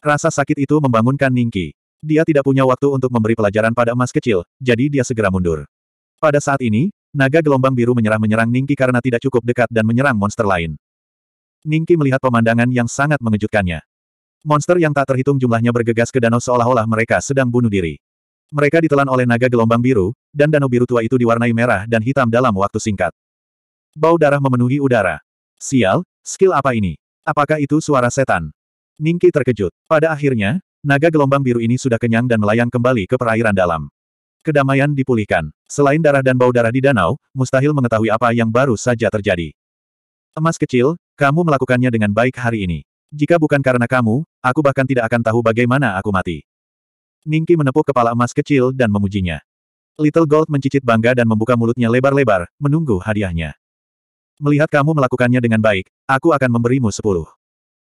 Rasa sakit itu membangunkan Ningki. Dia tidak punya waktu untuk memberi pelajaran pada emas kecil, jadi dia segera mundur. Pada saat ini, naga gelombang biru menyerah menyerang Ningki karena tidak cukup dekat dan menyerang monster lain. Ningki melihat pemandangan yang sangat mengejutkannya. Monster yang tak terhitung jumlahnya bergegas ke danau seolah-olah mereka sedang bunuh diri. Mereka ditelan oleh naga gelombang biru, dan danau biru tua itu diwarnai merah dan hitam dalam waktu singkat. Bau darah memenuhi udara. Sial, skill apa ini? Apakah itu suara setan? Ningki terkejut. Pada akhirnya, naga gelombang biru ini sudah kenyang dan melayang kembali ke perairan dalam. Kedamaian dipulihkan. Selain darah dan bau darah di danau, mustahil mengetahui apa yang baru saja terjadi. Emas kecil, kamu melakukannya dengan baik hari ini. Jika bukan karena kamu, aku bahkan tidak akan tahu bagaimana aku mati. Ningki menepuk kepala emas kecil dan memujinya. Little Gold mencicit bangga dan membuka mulutnya lebar-lebar, menunggu hadiahnya. Melihat kamu melakukannya dengan baik, aku akan memberimu sepuluh.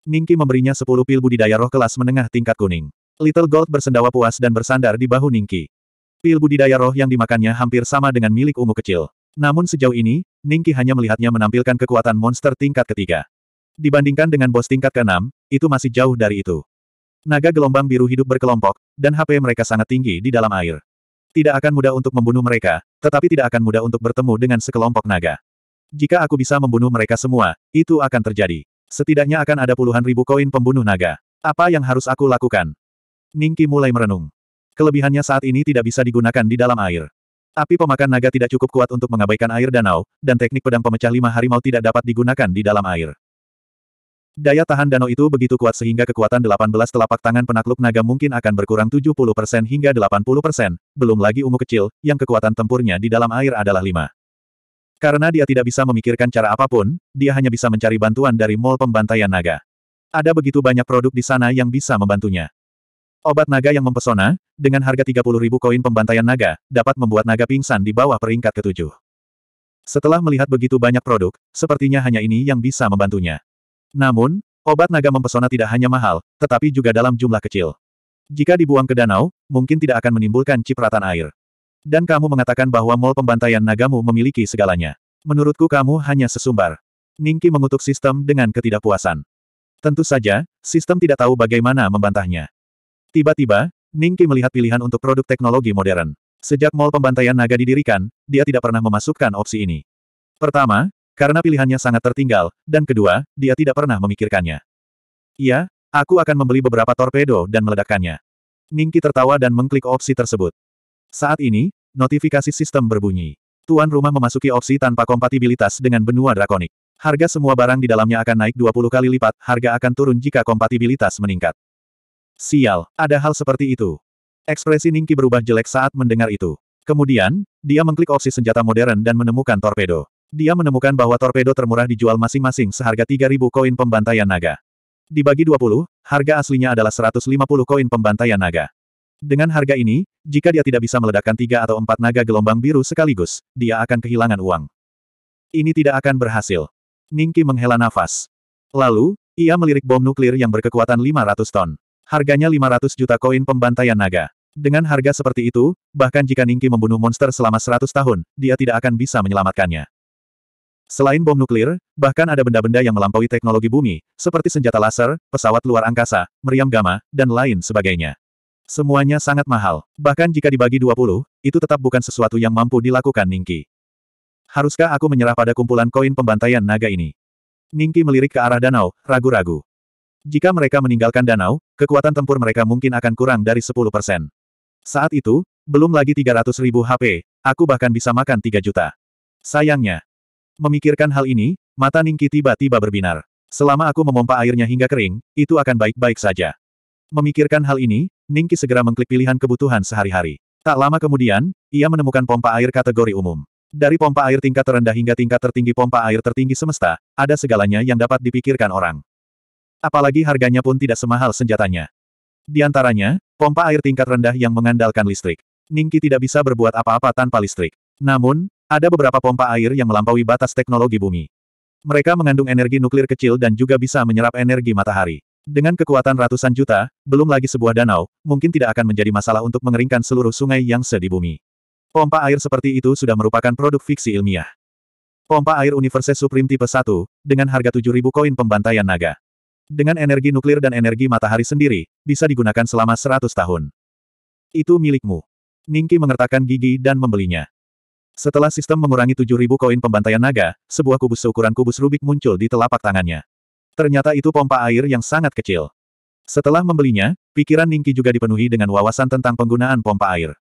Ningki memberinya sepuluh pil budidaya roh kelas menengah tingkat kuning. Little Gold bersendawa puas dan bersandar di bahu Ningki. Pil budidaya roh yang dimakannya hampir sama dengan milik ungu kecil. Namun sejauh ini, Ningki hanya melihatnya menampilkan kekuatan monster tingkat ketiga. Dibandingkan dengan bos tingkat keenam, itu masih jauh dari itu. Naga gelombang biru hidup berkelompok, dan HP mereka sangat tinggi di dalam air. Tidak akan mudah untuk membunuh mereka, tetapi tidak akan mudah untuk bertemu dengan sekelompok naga. Jika aku bisa membunuh mereka semua, itu akan terjadi. Setidaknya akan ada puluhan ribu koin pembunuh naga. Apa yang harus aku lakukan? Ningki mulai merenung. Kelebihannya saat ini tidak bisa digunakan di dalam air. Api pemakan naga tidak cukup kuat untuk mengabaikan air danau, dan teknik pedang pemecah lima harimau tidak dapat digunakan di dalam air. Daya tahan danau itu begitu kuat sehingga kekuatan 18 telapak tangan penakluk naga mungkin akan berkurang 70% hingga 80%, belum lagi ungu kecil, yang kekuatan tempurnya di dalam air adalah 5. Karena dia tidak bisa memikirkan cara apapun, dia hanya bisa mencari bantuan dari mall pembantaian naga. Ada begitu banyak produk di sana yang bisa membantunya. Obat naga yang mempesona, dengan harga ribu koin pembantaian naga, dapat membuat naga pingsan di bawah peringkat ketujuh. Setelah melihat begitu banyak produk, sepertinya hanya ini yang bisa membantunya. Namun, obat naga mempesona tidak hanya mahal, tetapi juga dalam jumlah kecil. Jika dibuang ke danau, mungkin tidak akan menimbulkan cipratan air. Dan kamu mengatakan bahwa mol pembantaian nagamu memiliki segalanya. Menurutku kamu hanya sesumbar. Ningki mengutuk sistem dengan ketidakpuasan. Tentu saja, sistem tidak tahu bagaimana membantahnya. Tiba-tiba, Ningki melihat pilihan untuk produk teknologi modern. Sejak mall pembantaian naga didirikan, dia tidak pernah memasukkan opsi ini. Pertama, karena pilihannya sangat tertinggal, dan kedua, dia tidak pernah memikirkannya. Iya, aku akan membeli beberapa torpedo dan meledakkannya. Ningki tertawa dan mengklik opsi tersebut. Saat ini, notifikasi sistem berbunyi. Tuan rumah memasuki opsi tanpa kompatibilitas dengan benua drakonik. Harga semua barang di dalamnya akan naik 20 kali lipat, harga akan turun jika kompatibilitas meningkat. Sial, ada hal seperti itu. Ekspresi Ningki berubah jelek saat mendengar itu. Kemudian, dia mengklik opsi senjata modern dan menemukan torpedo. Dia menemukan bahwa torpedo termurah dijual masing-masing seharga 3.000 koin pembantaian naga. Dibagi 20, harga aslinya adalah 150 koin pembantaian naga. Dengan harga ini, jika dia tidak bisa meledakkan tiga atau empat naga gelombang biru sekaligus, dia akan kehilangan uang. Ini tidak akan berhasil. Ningki menghela nafas. Lalu, ia melirik bom nuklir yang berkekuatan 500 ton. Harganya 500 juta koin pembantaian naga. Dengan harga seperti itu, bahkan jika Ningki membunuh monster selama 100 tahun, dia tidak akan bisa menyelamatkannya. Selain bom nuklir, bahkan ada benda-benda yang melampaui teknologi bumi, seperti senjata laser, pesawat luar angkasa, meriam gamma, dan lain sebagainya. Semuanya sangat mahal. Bahkan jika dibagi 20, itu tetap bukan sesuatu yang mampu dilakukan Ningki. Haruskah aku menyerah pada kumpulan koin pembantaian naga ini? Ningki melirik ke arah danau, ragu-ragu. Jika mereka meninggalkan danau, kekuatan tempur mereka mungkin akan kurang dari 10 persen. Saat itu, belum lagi 300 ribu HP, aku bahkan bisa makan 3 juta. Sayangnya. Memikirkan hal ini, mata Ningki tiba-tiba berbinar. Selama aku memompa airnya hingga kering, itu akan baik-baik saja. Memikirkan hal ini, Ningki segera mengklik pilihan kebutuhan sehari-hari. Tak lama kemudian, ia menemukan pompa air kategori umum. Dari pompa air tingkat terendah hingga tingkat tertinggi pompa air tertinggi semesta, ada segalanya yang dapat dipikirkan orang. Apalagi harganya pun tidak semahal senjatanya. Di antaranya, pompa air tingkat rendah yang mengandalkan listrik. Ningki tidak bisa berbuat apa-apa tanpa listrik. Namun, ada beberapa pompa air yang melampaui batas teknologi bumi. Mereka mengandung energi nuklir kecil dan juga bisa menyerap energi matahari. Dengan kekuatan ratusan juta, belum lagi sebuah danau, mungkin tidak akan menjadi masalah untuk mengeringkan seluruh sungai yang sedi bumi. Pompa air seperti itu sudah merupakan produk fiksi ilmiah. Pompa air Universe Supreme tipe 1, dengan harga 7.000 koin pembantaian naga. Dengan energi nuklir dan energi matahari sendiri, bisa digunakan selama 100 tahun. Itu milikmu. Ningki mengertakkan gigi dan membelinya. Setelah sistem mengurangi 7.000 koin pembantaian naga, sebuah kubus seukuran kubus Rubik muncul di telapak tangannya. Ternyata itu pompa air yang sangat kecil. Setelah membelinya, pikiran Ningki juga dipenuhi dengan wawasan tentang penggunaan pompa air.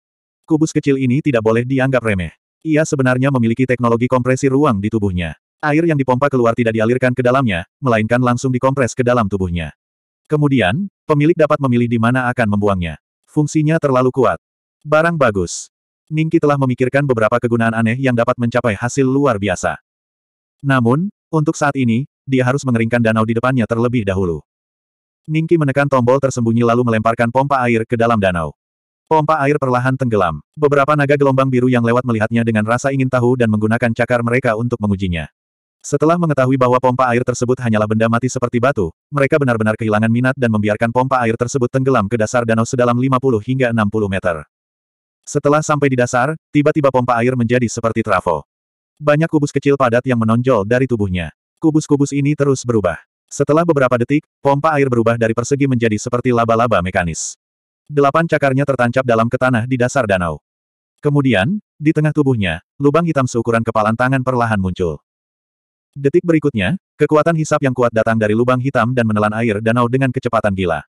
Kubus kecil ini tidak boleh dianggap remeh. Ia sebenarnya memiliki teknologi kompresi ruang di tubuhnya. Air yang dipompa keluar tidak dialirkan ke dalamnya, melainkan langsung dikompres ke dalam tubuhnya. Kemudian, pemilik dapat memilih di mana akan membuangnya. Fungsinya terlalu kuat. Barang bagus. Ningki telah memikirkan beberapa kegunaan aneh yang dapat mencapai hasil luar biasa. Namun, untuk saat ini, dia harus mengeringkan danau di depannya terlebih dahulu. Ningki menekan tombol tersembunyi lalu melemparkan pompa air ke dalam danau. Pompa air perlahan tenggelam. Beberapa naga gelombang biru yang lewat melihatnya dengan rasa ingin tahu dan menggunakan cakar mereka untuk mengujinya. Setelah mengetahui bahwa pompa air tersebut hanyalah benda mati seperti batu, mereka benar-benar kehilangan minat dan membiarkan pompa air tersebut tenggelam ke dasar danau sedalam 50 hingga 60 meter. Setelah sampai di dasar, tiba-tiba pompa air menjadi seperti trafo. Banyak kubus kecil padat yang menonjol dari tubuhnya. Kubus-kubus ini terus berubah. Setelah beberapa detik, pompa air berubah dari persegi menjadi seperti laba-laba mekanis. Delapan cakarnya tertancap dalam ke tanah di dasar danau. Kemudian, di tengah tubuhnya, lubang hitam seukuran kepalan tangan perlahan muncul. Detik berikutnya, kekuatan hisap yang kuat datang dari lubang hitam dan menelan air danau dengan kecepatan gila.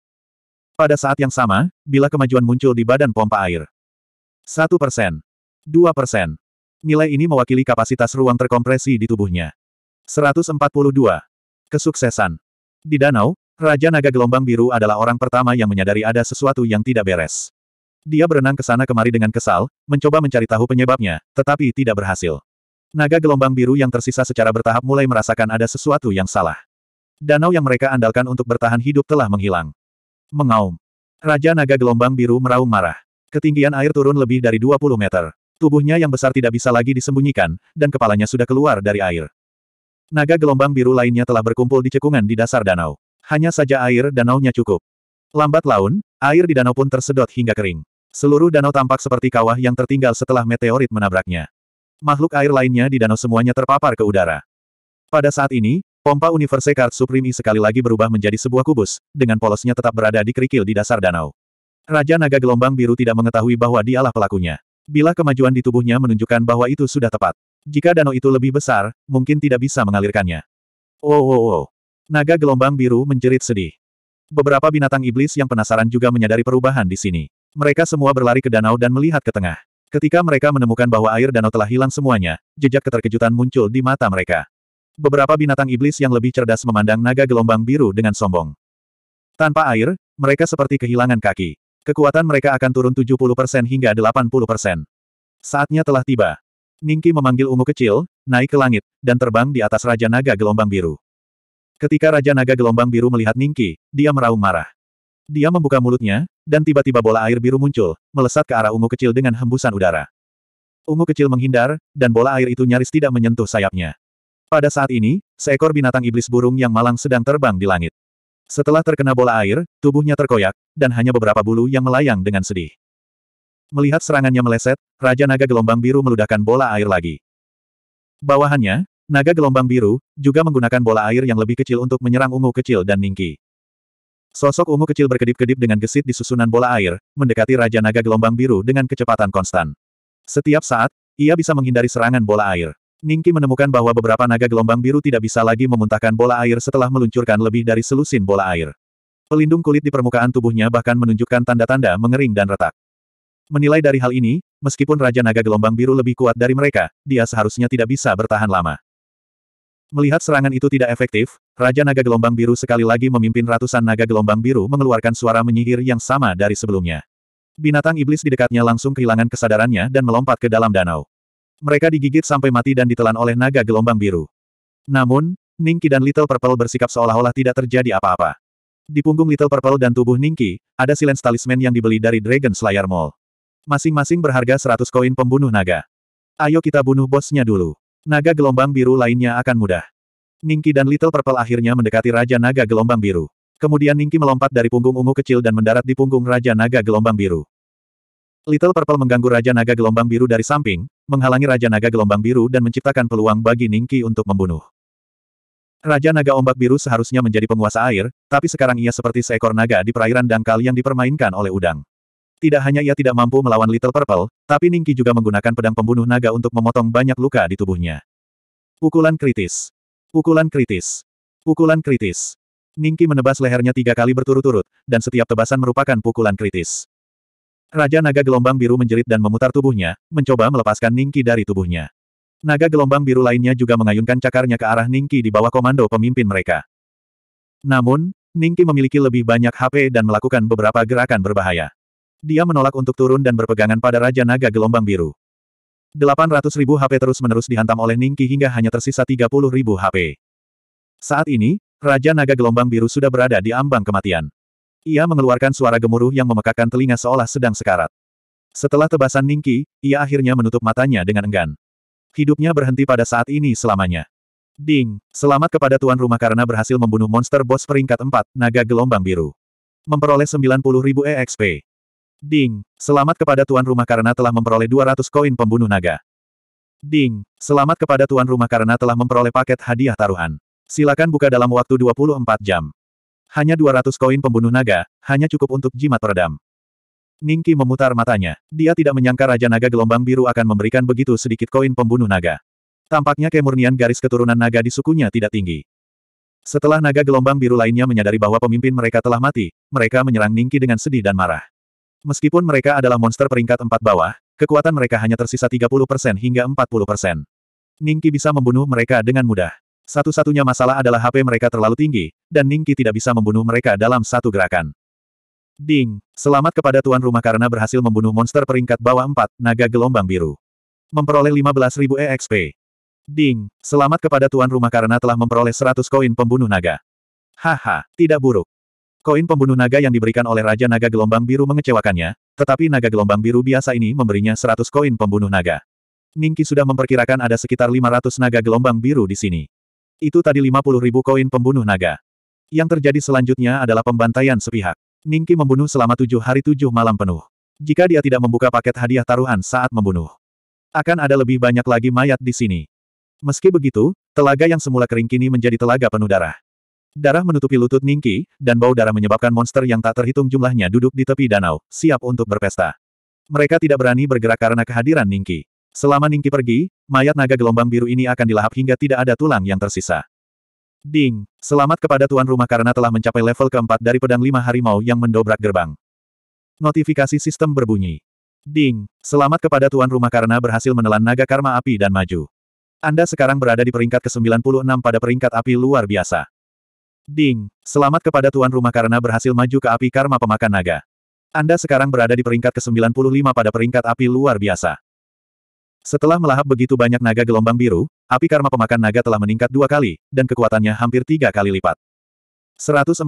Pada saat yang sama, bila kemajuan muncul di badan pompa air. 1 persen. 2 persen. Nilai ini mewakili kapasitas ruang terkompresi di tubuhnya. 142. Kesuksesan. Di danau, Raja Naga Gelombang Biru adalah orang pertama yang menyadari ada sesuatu yang tidak beres. Dia berenang ke sana kemari dengan kesal, mencoba mencari tahu penyebabnya, tetapi tidak berhasil. Naga gelombang biru yang tersisa secara bertahap mulai merasakan ada sesuatu yang salah. Danau yang mereka andalkan untuk bertahan hidup telah menghilang. Mengaum. Raja naga gelombang biru meraung marah. Ketinggian air turun lebih dari 20 meter. Tubuhnya yang besar tidak bisa lagi disembunyikan, dan kepalanya sudah keluar dari air. Naga gelombang biru lainnya telah berkumpul di cekungan di dasar danau. Hanya saja air danaunya cukup. Lambat laun, air di danau pun tersedot hingga kering. Seluruh danau tampak seperti kawah yang tertinggal setelah meteorit menabraknya. Makhluk air lainnya di danau semuanya terpapar ke udara. Pada saat ini, pompa Universe Card Supreme e sekali lagi berubah menjadi sebuah kubus, dengan polosnya tetap berada di kerikil di dasar danau. Raja Naga Gelombang Biru tidak mengetahui bahwa dialah pelakunya. Bila kemajuan di tubuhnya menunjukkan bahwa itu sudah tepat. Jika danau itu lebih besar, mungkin tidak bisa mengalirkannya. Oh oh oh. Naga gelombang biru menjerit sedih. Beberapa binatang iblis yang penasaran juga menyadari perubahan di sini. Mereka semua berlari ke danau dan melihat ke tengah. Ketika mereka menemukan bahwa air danau telah hilang semuanya, jejak keterkejutan muncul di mata mereka. Beberapa binatang iblis yang lebih cerdas memandang naga gelombang biru dengan sombong. Tanpa air, mereka seperti kehilangan kaki. Kekuatan mereka akan turun 70% hingga 80%. Saatnya telah tiba. Ningki memanggil ungu kecil, naik ke langit, dan terbang di atas Raja Naga Gelombang Biru. Ketika Raja Naga Gelombang Biru melihat Ningki, dia meraung marah. Dia membuka mulutnya, dan tiba-tiba bola air biru muncul, melesat ke arah ungu kecil dengan hembusan udara. Ungu kecil menghindar, dan bola air itu nyaris tidak menyentuh sayapnya. Pada saat ini, seekor binatang iblis burung yang malang sedang terbang di langit. Setelah terkena bola air, tubuhnya terkoyak, dan hanya beberapa bulu yang melayang dengan sedih. Melihat serangannya meleset, Raja Naga Gelombang Biru meludahkan bola air lagi. Bawahannya, Naga Gelombang Biru, juga menggunakan bola air yang lebih kecil untuk menyerang ungu kecil dan Ningki. Sosok ungu kecil berkedip-kedip dengan gesit di susunan bola air, mendekati Raja Naga Gelombang Biru dengan kecepatan konstan. Setiap saat, ia bisa menghindari serangan bola air. Ningki menemukan bahwa beberapa naga gelombang biru tidak bisa lagi memuntahkan bola air setelah meluncurkan lebih dari selusin bola air. Pelindung kulit di permukaan tubuhnya bahkan menunjukkan tanda-tanda mengering dan retak. Menilai dari hal ini, meskipun Raja Naga Gelombang Biru lebih kuat dari mereka, dia seharusnya tidak bisa bertahan lama. Melihat serangan itu tidak efektif, Raja Naga Gelombang Biru sekali lagi memimpin ratusan naga gelombang biru mengeluarkan suara menyihir yang sama dari sebelumnya. Binatang iblis di dekatnya langsung kehilangan kesadarannya dan melompat ke dalam danau. Mereka digigit sampai mati dan ditelan oleh naga gelombang biru. Namun, Ningki dan Little Purple bersikap seolah-olah tidak terjadi apa-apa. Di punggung Little Purple dan tubuh Ningki, ada silens talisman yang dibeli dari Dragon Slayer Mall. Masing-masing berharga 100 koin pembunuh naga. Ayo kita bunuh bosnya dulu. Naga gelombang biru lainnya akan mudah. Ningki dan Little Purple akhirnya mendekati Raja Naga Gelombang Biru. Kemudian Ningki melompat dari punggung ungu kecil dan mendarat di punggung Raja Naga Gelombang Biru. Little Purple mengganggu Raja Naga Gelombang Biru dari samping, menghalangi Raja Naga Gelombang Biru dan menciptakan peluang bagi Ningki untuk membunuh. Raja Naga Ombak Biru seharusnya menjadi penguasa air, tapi sekarang ia seperti seekor naga di perairan dangkal yang dipermainkan oleh udang. Tidak hanya ia tidak mampu melawan Little Purple, tapi Ningki juga menggunakan pedang pembunuh naga untuk memotong banyak luka di tubuhnya. Pukulan kritis. Pukulan kritis. Pukulan kritis. Ningki menebas lehernya tiga kali berturut-turut, dan setiap tebasan merupakan pukulan kritis. Raja Naga Gelombang Biru menjerit dan memutar tubuhnya, mencoba melepaskan Ningki dari tubuhnya. Naga Gelombang Biru lainnya juga mengayunkan cakarnya ke arah Ningki di bawah komando pemimpin mereka. Namun, Ningki memiliki lebih banyak HP dan melakukan beberapa gerakan berbahaya. Dia menolak untuk turun dan berpegangan pada Raja Naga Gelombang Biru. 800 ribu HP terus-menerus dihantam oleh Ningki hingga hanya tersisa 30 ribu HP. Saat ini, Raja Naga Gelombang Biru sudah berada di ambang kematian. Ia mengeluarkan suara gemuruh yang memekakkan telinga seolah sedang sekarat. Setelah tebasan Ningki, ia akhirnya menutup matanya dengan enggan. Hidupnya berhenti pada saat ini selamanya. Ding, selamat kepada tuan rumah karena berhasil membunuh monster bos peringkat 4, Naga Gelombang Biru. Memperoleh 90.000 EXP. Ding, selamat kepada tuan rumah karena telah memperoleh 200 koin pembunuh naga. Ding, selamat kepada tuan rumah karena telah memperoleh paket hadiah taruhan. Silakan buka dalam waktu 24 jam. Hanya 200 koin pembunuh naga, hanya cukup untuk jimat peredam. Ningki memutar matanya. Dia tidak menyangka Raja Naga Gelombang Biru akan memberikan begitu sedikit koin pembunuh naga. Tampaknya kemurnian garis keturunan naga di sukunya tidak tinggi. Setelah naga gelombang biru lainnya menyadari bahwa pemimpin mereka telah mati, mereka menyerang Ningki dengan sedih dan marah. Meskipun mereka adalah monster peringkat empat bawah, kekuatan mereka hanya tersisa 30% hingga 40%. Ningki bisa membunuh mereka dengan mudah. Satu-satunya masalah adalah HP mereka terlalu tinggi, dan Ningki tidak bisa membunuh mereka dalam satu gerakan. Ding, selamat kepada tuan rumah karena berhasil membunuh monster peringkat bawah empat, naga gelombang biru. Memperoleh 15.000 EXP. Ding, selamat kepada tuan rumah karena telah memperoleh 100 koin pembunuh naga. Haha, tidak buruk. Koin pembunuh naga yang diberikan oleh Raja Naga Gelombang Biru mengecewakannya, tetapi naga gelombang biru biasa ini memberinya 100 koin pembunuh naga. Ningki sudah memperkirakan ada sekitar 500 naga gelombang biru di sini. Itu tadi 50 ribu koin pembunuh naga. Yang terjadi selanjutnya adalah pembantaian sepihak. Ningki membunuh selama tujuh hari tujuh malam penuh. Jika dia tidak membuka paket hadiah taruhan saat membunuh, akan ada lebih banyak lagi mayat di sini. Meski begitu, telaga yang semula kering kini menjadi telaga penuh darah. Darah menutupi lutut Ningki, dan bau darah menyebabkan monster yang tak terhitung jumlahnya duduk di tepi danau, siap untuk berpesta. Mereka tidak berani bergerak karena kehadiran Ningki. Selama Ningki pergi, mayat naga gelombang biru ini akan dilahap hingga tidak ada tulang yang tersisa. Ding, selamat kepada tuan rumah karena telah mencapai level keempat dari pedang lima harimau yang mendobrak gerbang. Notifikasi sistem berbunyi. Ding, selamat kepada tuan rumah karena berhasil menelan naga karma api dan maju. Anda sekarang berada di peringkat ke-96 pada peringkat api luar biasa. Ding! Selamat kepada tuan rumah karena berhasil maju ke api karma pemakan naga. Anda sekarang berada di peringkat ke-95 pada peringkat api luar biasa. Setelah melahap begitu banyak naga gelombang biru, api karma pemakan naga telah meningkat dua kali, dan kekuatannya hampir tiga kali lipat. 143.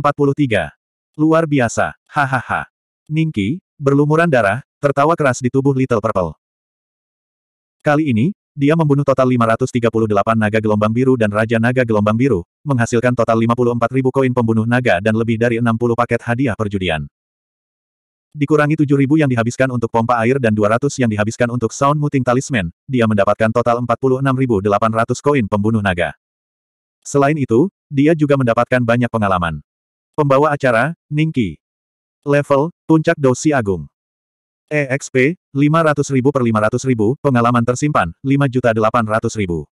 Luar biasa, hahaha. Ningki, berlumuran darah, tertawa keras di tubuh Little Purple. Kali ini, dia membunuh total 538 naga gelombang biru dan Raja Naga Gelombang Biru, menghasilkan total 54.000 koin pembunuh naga dan lebih dari 60 paket hadiah perjudian. Dikurangi 7.000 yang dihabiskan untuk pompa air dan 200 yang dihabiskan untuk sound muting talisman, dia mendapatkan total 46.800 koin pembunuh naga. Selain itu, dia juga mendapatkan banyak pengalaman. Pembawa acara, Ningki. Level, Puncak Dosi Agung. EXP, 500.000 per 500.000, pengalaman tersimpan, 5.800.000.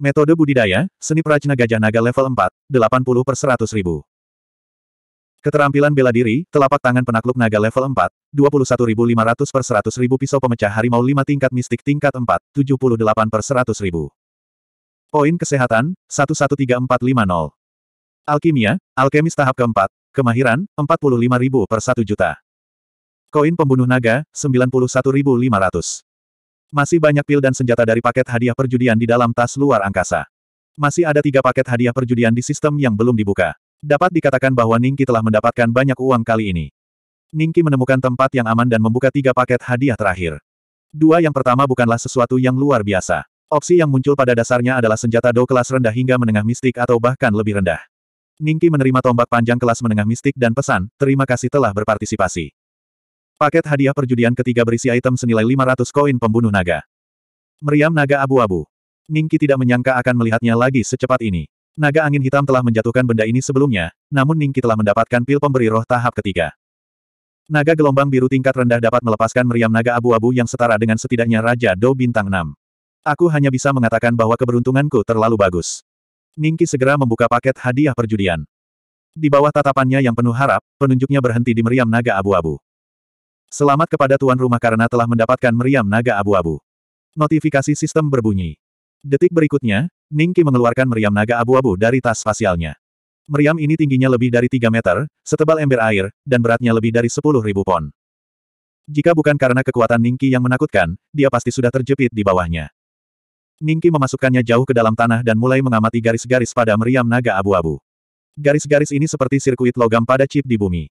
Metode budidaya, seni prajna gajah naga level 4, 80 per 100.000. Keterampilan bela diri, telapak tangan penakluk naga level 4, 21.500 per 100.000 pisau pemecah harimau 5 tingkat mistik tingkat 4, 78 per 100.000. Poin kesehatan, 113450. Alkimia, alkemis tahap keempat, kemahiran, 45.000 per 1 juta. Koin pembunuh naga, 91.500. Masih banyak pil dan senjata dari paket hadiah perjudian di dalam tas luar angkasa. Masih ada tiga paket hadiah perjudian di sistem yang belum dibuka. Dapat dikatakan bahwa Ningki telah mendapatkan banyak uang kali ini. Ningki menemukan tempat yang aman dan membuka tiga paket hadiah terakhir. Dua yang pertama bukanlah sesuatu yang luar biasa. Opsi yang muncul pada dasarnya adalah senjata do kelas rendah hingga menengah mistik atau bahkan lebih rendah. Ningki menerima tombak panjang kelas menengah mistik dan pesan, terima kasih telah berpartisipasi. Paket hadiah perjudian ketiga berisi item senilai 500 koin pembunuh naga. Meriam naga abu-abu. Ningki tidak menyangka akan melihatnya lagi secepat ini. Naga angin hitam telah menjatuhkan benda ini sebelumnya, namun Ningki telah mendapatkan pil pemberi roh tahap ketiga. Naga gelombang biru tingkat rendah dapat melepaskan meriam naga abu-abu yang setara dengan setidaknya Raja Do Bintang 6. Aku hanya bisa mengatakan bahwa keberuntunganku terlalu bagus. Ningki segera membuka paket hadiah perjudian. Di bawah tatapannya yang penuh harap, penunjuknya berhenti di meriam naga abu-abu. Selamat kepada tuan rumah karena telah mendapatkan meriam naga abu-abu. Notifikasi sistem berbunyi. Detik berikutnya, Ningki mengeluarkan meriam naga abu-abu dari tas spasialnya. Meriam ini tingginya lebih dari 3 meter, setebal ember air, dan beratnya lebih dari ribu pon. Jika bukan karena kekuatan Ningki yang menakutkan, dia pasti sudah terjepit di bawahnya. Ningki memasukkannya jauh ke dalam tanah dan mulai mengamati garis-garis pada meriam naga abu-abu. Garis-garis ini seperti sirkuit logam pada chip di bumi.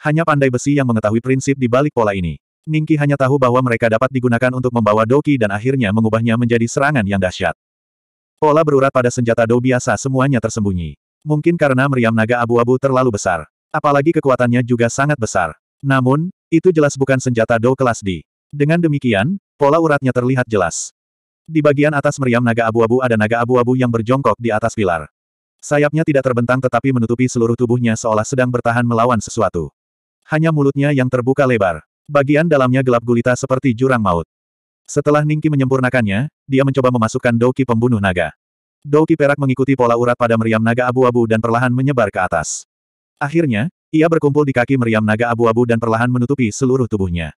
Hanya pandai besi yang mengetahui prinsip di balik pola ini. Ningki hanya tahu bahwa mereka dapat digunakan untuk membawa doki dan akhirnya mengubahnya menjadi serangan yang dahsyat. Pola berurat pada senjata do biasa semuanya tersembunyi. Mungkin karena meriam naga abu-abu terlalu besar. Apalagi kekuatannya juga sangat besar. Namun, itu jelas bukan senjata do kelas D. Dengan demikian, pola uratnya terlihat jelas. Di bagian atas meriam naga abu-abu ada naga abu-abu yang berjongkok di atas pilar. Sayapnya tidak terbentang tetapi menutupi seluruh tubuhnya seolah sedang bertahan melawan sesuatu. Hanya mulutnya yang terbuka lebar. Bagian dalamnya gelap gulita seperti jurang maut. Setelah Ningki menyempurnakannya, dia mencoba memasukkan doki pembunuh naga. Doki perak mengikuti pola urat pada meriam naga abu-abu dan perlahan menyebar ke atas. Akhirnya, ia berkumpul di kaki meriam naga abu-abu dan perlahan menutupi seluruh tubuhnya.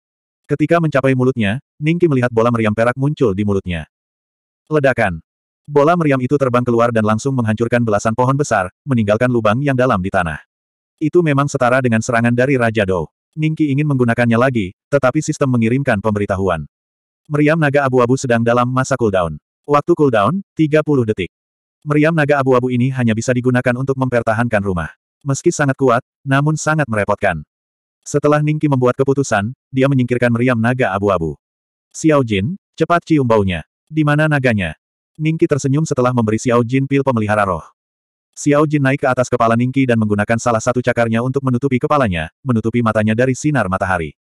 Ketika mencapai mulutnya, Ningki melihat bola meriam perak muncul di mulutnya. Ledakan. Bola meriam itu terbang keluar dan langsung menghancurkan belasan pohon besar, meninggalkan lubang yang dalam di tanah. Itu memang setara dengan serangan dari Raja Dou. Ningki ingin menggunakannya lagi, tetapi sistem mengirimkan pemberitahuan. Meriam naga abu-abu sedang dalam masa cooldown. Waktu cooldown, 30 detik. Meriam naga abu-abu ini hanya bisa digunakan untuk mempertahankan rumah. Meski sangat kuat, namun sangat merepotkan. Setelah Ningki membuat keputusan, dia menyingkirkan meriam naga abu-abu. Xiao Jin, cepat cium baunya. Di mana naganya? Ningki tersenyum setelah memberi Xiao Jin pil pemelihara roh. Xiao Jin naik ke atas kepala Ningki dan menggunakan salah satu cakarnya untuk menutupi kepalanya, menutupi matanya dari sinar matahari.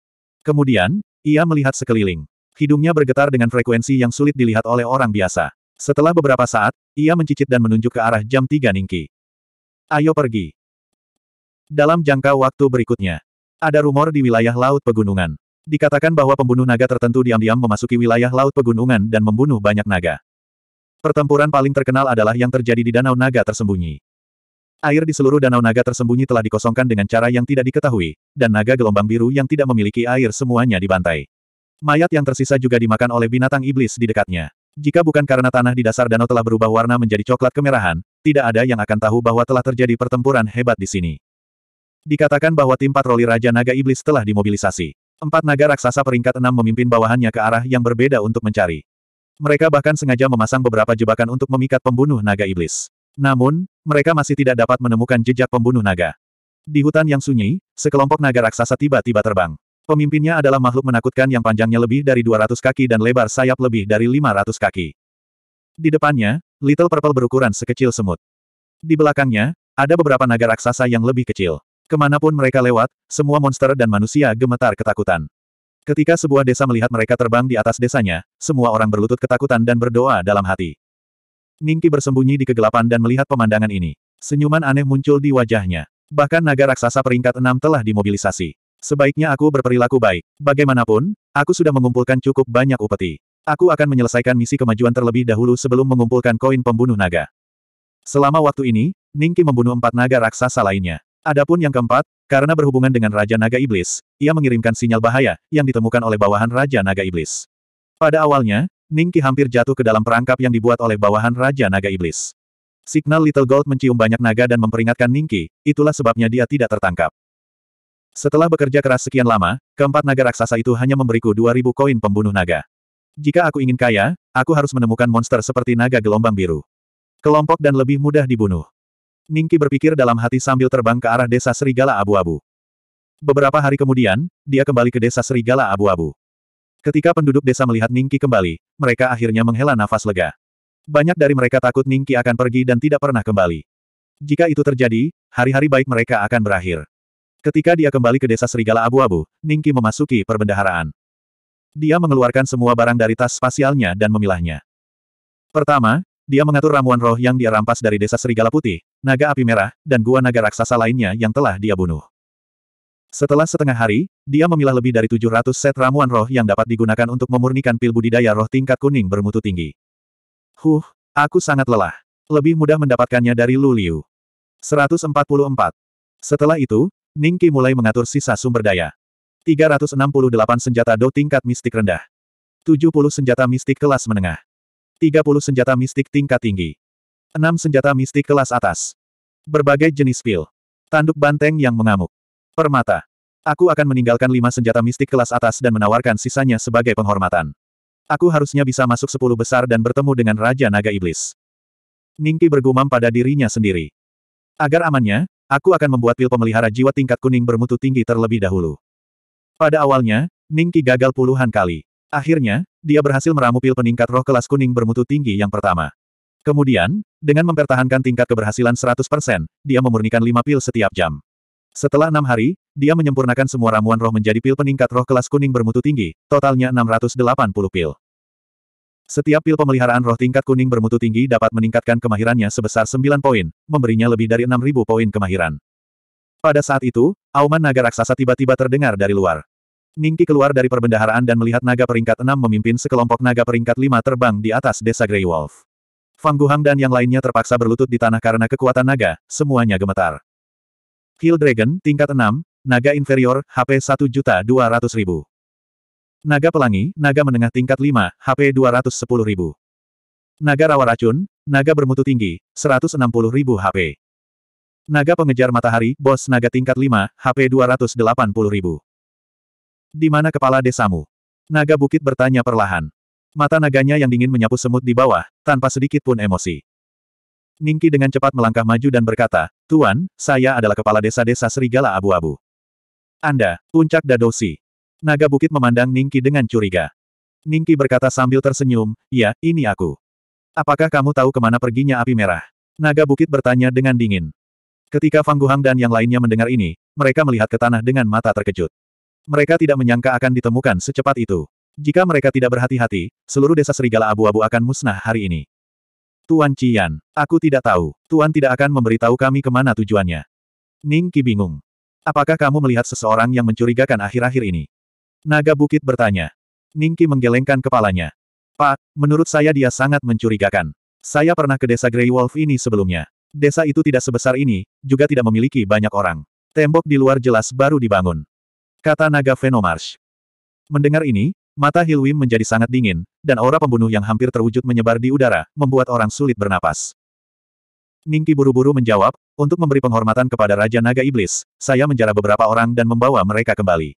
Kemudian, ia melihat sekeliling. Hidungnya bergetar dengan frekuensi yang sulit dilihat oleh orang biasa. Setelah beberapa saat, ia mencicit dan menunjuk ke arah jam 3 Ningki. Ayo pergi. Dalam jangka waktu berikutnya, ada rumor di wilayah Laut Pegunungan. Dikatakan bahwa pembunuh naga tertentu diam-diam memasuki wilayah Laut Pegunungan dan membunuh banyak naga. Pertempuran paling terkenal adalah yang terjadi di Danau Naga Tersembunyi. Air di seluruh danau naga tersembunyi telah dikosongkan dengan cara yang tidak diketahui, dan naga gelombang biru yang tidak memiliki air semuanya dibantai. Mayat yang tersisa juga dimakan oleh binatang iblis di dekatnya. Jika bukan karena tanah di dasar danau telah berubah warna menjadi coklat kemerahan, tidak ada yang akan tahu bahwa telah terjadi pertempuran hebat di sini. Dikatakan bahwa tim patroli Raja Naga Iblis telah dimobilisasi. Empat naga raksasa peringkat enam memimpin bawahannya ke arah yang berbeda untuk mencari. Mereka bahkan sengaja memasang beberapa jebakan untuk memikat pembunuh naga iblis. Namun, mereka masih tidak dapat menemukan jejak pembunuh naga. Di hutan yang sunyi, sekelompok naga raksasa tiba-tiba terbang. Pemimpinnya adalah makhluk menakutkan yang panjangnya lebih dari 200 kaki dan lebar sayap lebih dari 500 kaki. Di depannya, Little Purple berukuran sekecil semut. Di belakangnya, ada beberapa naga raksasa yang lebih kecil. Kemanapun mereka lewat, semua monster dan manusia gemetar ketakutan. Ketika sebuah desa melihat mereka terbang di atas desanya, semua orang berlutut ketakutan dan berdoa dalam hati. Ningki bersembunyi di kegelapan dan melihat pemandangan ini. Senyuman aneh muncul di wajahnya. Bahkan naga raksasa peringkat enam telah dimobilisasi. Sebaiknya aku berperilaku baik. Bagaimanapun, aku sudah mengumpulkan cukup banyak upeti. Aku akan menyelesaikan misi kemajuan terlebih dahulu sebelum mengumpulkan koin pembunuh naga. Selama waktu ini, Ningki membunuh empat naga raksasa lainnya. Adapun yang keempat, karena berhubungan dengan Raja Naga Iblis, ia mengirimkan sinyal bahaya yang ditemukan oleh bawahan Raja Naga Iblis. Pada awalnya, Ningki hampir jatuh ke dalam perangkap yang dibuat oleh bawahan Raja Naga Iblis. Signal Little Gold mencium banyak naga dan memperingatkan Ningki, itulah sebabnya dia tidak tertangkap. Setelah bekerja keras sekian lama, keempat naga raksasa itu hanya memberiku 2000 koin pembunuh naga. Jika aku ingin kaya, aku harus menemukan monster seperti naga gelombang biru. Kelompok dan lebih mudah dibunuh. Ningki berpikir dalam hati sambil terbang ke arah desa serigala abu-abu. Beberapa hari kemudian, dia kembali ke desa serigala abu-abu. Ketika penduduk desa melihat Ningki kembali, mereka akhirnya menghela nafas lega. Banyak dari mereka takut Ningki akan pergi dan tidak pernah kembali. Jika itu terjadi, hari-hari baik mereka akan berakhir. Ketika dia kembali ke desa serigala abu-abu, Ningki memasuki perbendaharaan. Dia mengeluarkan semua barang dari tas spasialnya dan memilahnya. Pertama, dia mengatur ramuan roh yang dia rampas dari desa serigala putih, naga api merah, dan gua naga raksasa lainnya yang telah dia bunuh. Setelah setengah hari, dia memilah lebih dari 700 set ramuan roh yang dapat digunakan untuk memurnikan pil budidaya roh tingkat kuning bermutu tinggi. Huh, aku sangat lelah. Lebih mudah mendapatkannya dari Lu Liu. 144. Setelah itu, Ningki mulai mengatur sisa sumber daya. 368 senjata do tingkat mistik rendah. 70 senjata mistik kelas menengah. 30 senjata mistik tingkat tinggi. 6 senjata mistik kelas atas. Berbagai jenis pil. Tanduk banteng yang mengamuk. Permata. Aku akan meninggalkan lima senjata mistik kelas atas dan menawarkan sisanya sebagai penghormatan. Aku harusnya bisa masuk sepuluh besar dan bertemu dengan Raja Naga Iblis. Ningki bergumam pada dirinya sendiri. Agar amannya, aku akan membuat pil pemelihara jiwa tingkat kuning bermutu tinggi terlebih dahulu. Pada awalnya, Ningki gagal puluhan kali. Akhirnya, dia berhasil meramu pil peningkat roh kelas kuning bermutu tinggi yang pertama. Kemudian, dengan mempertahankan tingkat keberhasilan 100%, dia memurnikan lima pil setiap jam. Setelah enam hari, dia menyempurnakan semua ramuan roh menjadi pil peningkat roh kelas kuning bermutu tinggi, totalnya 680 pil. Setiap pil pemeliharaan roh tingkat kuning bermutu tinggi dapat meningkatkan kemahirannya sebesar 9 poin, memberinya lebih dari 6.000 poin kemahiran. Pada saat itu, auman naga raksasa tiba-tiba terdengar dari luar. Ningki keluar dari perbendaharaan dan melihat naga peringkat 6 memimpin sekelompok naga peringkat 5 terbang di atas desa Grey Wolf. Fang Guhang dan yang lainnya terpaksa berlutut di tanah karena kekuatan naga, semuanya gemetar. Kill Dragon, tingkat 6, naga inferior, HP 1.200.000. Naga pelangi, naga menengah tingkat 5, HP 210.000. Naga rawa racun, naga bermutu tinggi, 160.000 HP. Naga pengejar matahari, bos naga tingkat 5, HP 280.000. Di mana kepala desamu? Naga bukit bertanya perlahan. Mata naganya yang dingin menyapu semut di bawah, tanpa sedikit pun emosi. Ningki dengan cepat melangkah maju dan berkata, Tuan, saya adalah kepala desa-desa serigala abu-abu. Anda, puncak Dadosi. Naga Bukit memandang Ningki dengan curiga. Ningki berkata sambil tersenyum, ya, ini aku. Apakah kamu tahu kemana perginya api merah? Naga Bukit bertanya dengan dingin. Ketika Fang Guhang dan yang lainnya mendengar ini, mereka melihat ke tanah dengan mata terkejut. Mereka tidak menyangka akan ditemukan secepat itu. Jika mereka tidak berhati-hati, seluruh desa serigala abu-abu akan musnah hari ini. Tuan Cian, aku tidak tahu. Tuan tidak akan memberitahu kami kemana tujuannya. Ning Qi bingung. Apakah kamu melihat seseorang yang mencurigakan akhir-akhir ini? Naga Bukit bertanya. Ning Qi menggelengkan kepalanya. Pak, menurut saya dia sangat mencurigakan. Saya pernah ke desa Grey Wolf ini sebelumnya. Desa itu tidak sebesar ini, juga tidak memiliki banyak orang. Tembok di luar jelas baru dibangun. Kata naga Venomarsh. Mendengar ini, Mata Hilwim menjadi sangat dingin, dan aura pembunuh yang hampir terwujud menyebar di udara, membuat orang sulit bernapas. Ningki buru-buru menjawab, untuk memberi penghormatan kepada Raja Naga Iblis, saya menjara beberapa orang dan membawa mereka kembali.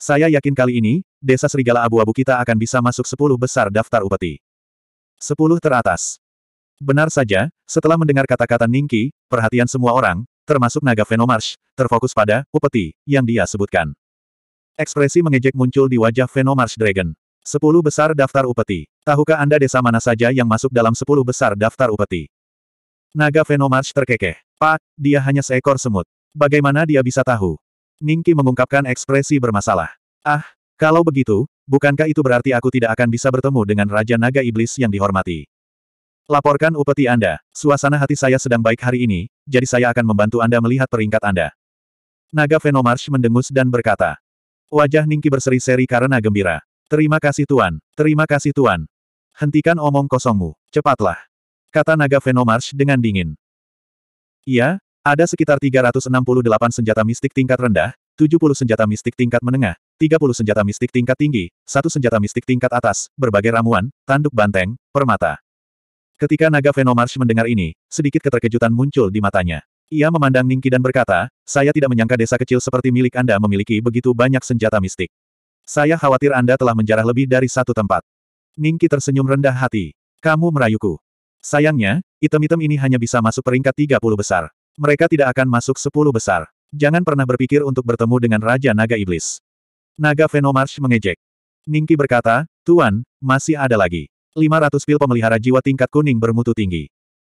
Saya yakin kali ini, desa serigala abu-abu kita akan bisa masuk sepuluh besar daftar upeti. Sepuluh teratas. Benar saja, setelah mendengar kata-kata Ningki, perhatian semua orang, termasuk naga Venomarsh, terfokus pada upeti yang dia sebutkan. Ekspresi mengejek muncul di wajah Venomarch Dragon. Sepuluh besar daftar upeti. Tahukah Anda desa mana saja yang masuk dalam sepuluh besar daftar upeti? Naga Venomarch terkekeh. Pak, dia hanya seekor semut. Bagaimana dia bisa tahu? Ningki mengungkapkan ekspresi bermasalah. Ah, kalau begitu, bukankah itu berarti aku tidak akan bisa bertemu dengan Raja Naga Iblis yang dihormati? Laporkan upeti Anda. Suasana hati saya sedang baik hari ini, jadi saya akan membantu Anda melihat peringkat Anda. Naga Venomarch mendengus dan berkata, Wajah Ningki berseri-seri karena gembira. Terima kasih Tuan, terima kasih Tuan. Hentikan omong kosongmu, cepatlah. Kata naga Venomarch dengan dingin. Iya, ada sekitar 368 senjata mistik tingkat rendah, 70 senjata mistik tingkat menengah, 30 senjata mistik tingkat tinggi, satu senjata mistik tingkat atas, berbagai ramuan, tanduk banteng, permata. Ketika naga Venomarch mendengar ini, sedikit keterkejutan muncul di matanya. Ia memandang Ningki dan berkata, saya tidak menyangka desa kecil seperti milik Anda memiliki begitu banyak senjata mistik. Saya khawatir Anda telah menjarah lebih dari satu tempat. Ningki tersenyum rendah hati. Kamu merayuku. Sayangnya, item-item ini hanya bisa masuk peringkat 30 besar. Mereka tidak akan masuk 10 besar. Jangan pernah berpikir untuk bertemu dengan Raja Naga Iblis. Naga Venomarch mengejek. Ningki berkata, Tuan, masih ada lagi. 500 pil pemelihara jiwa tingkat kuning bermutu tinggi.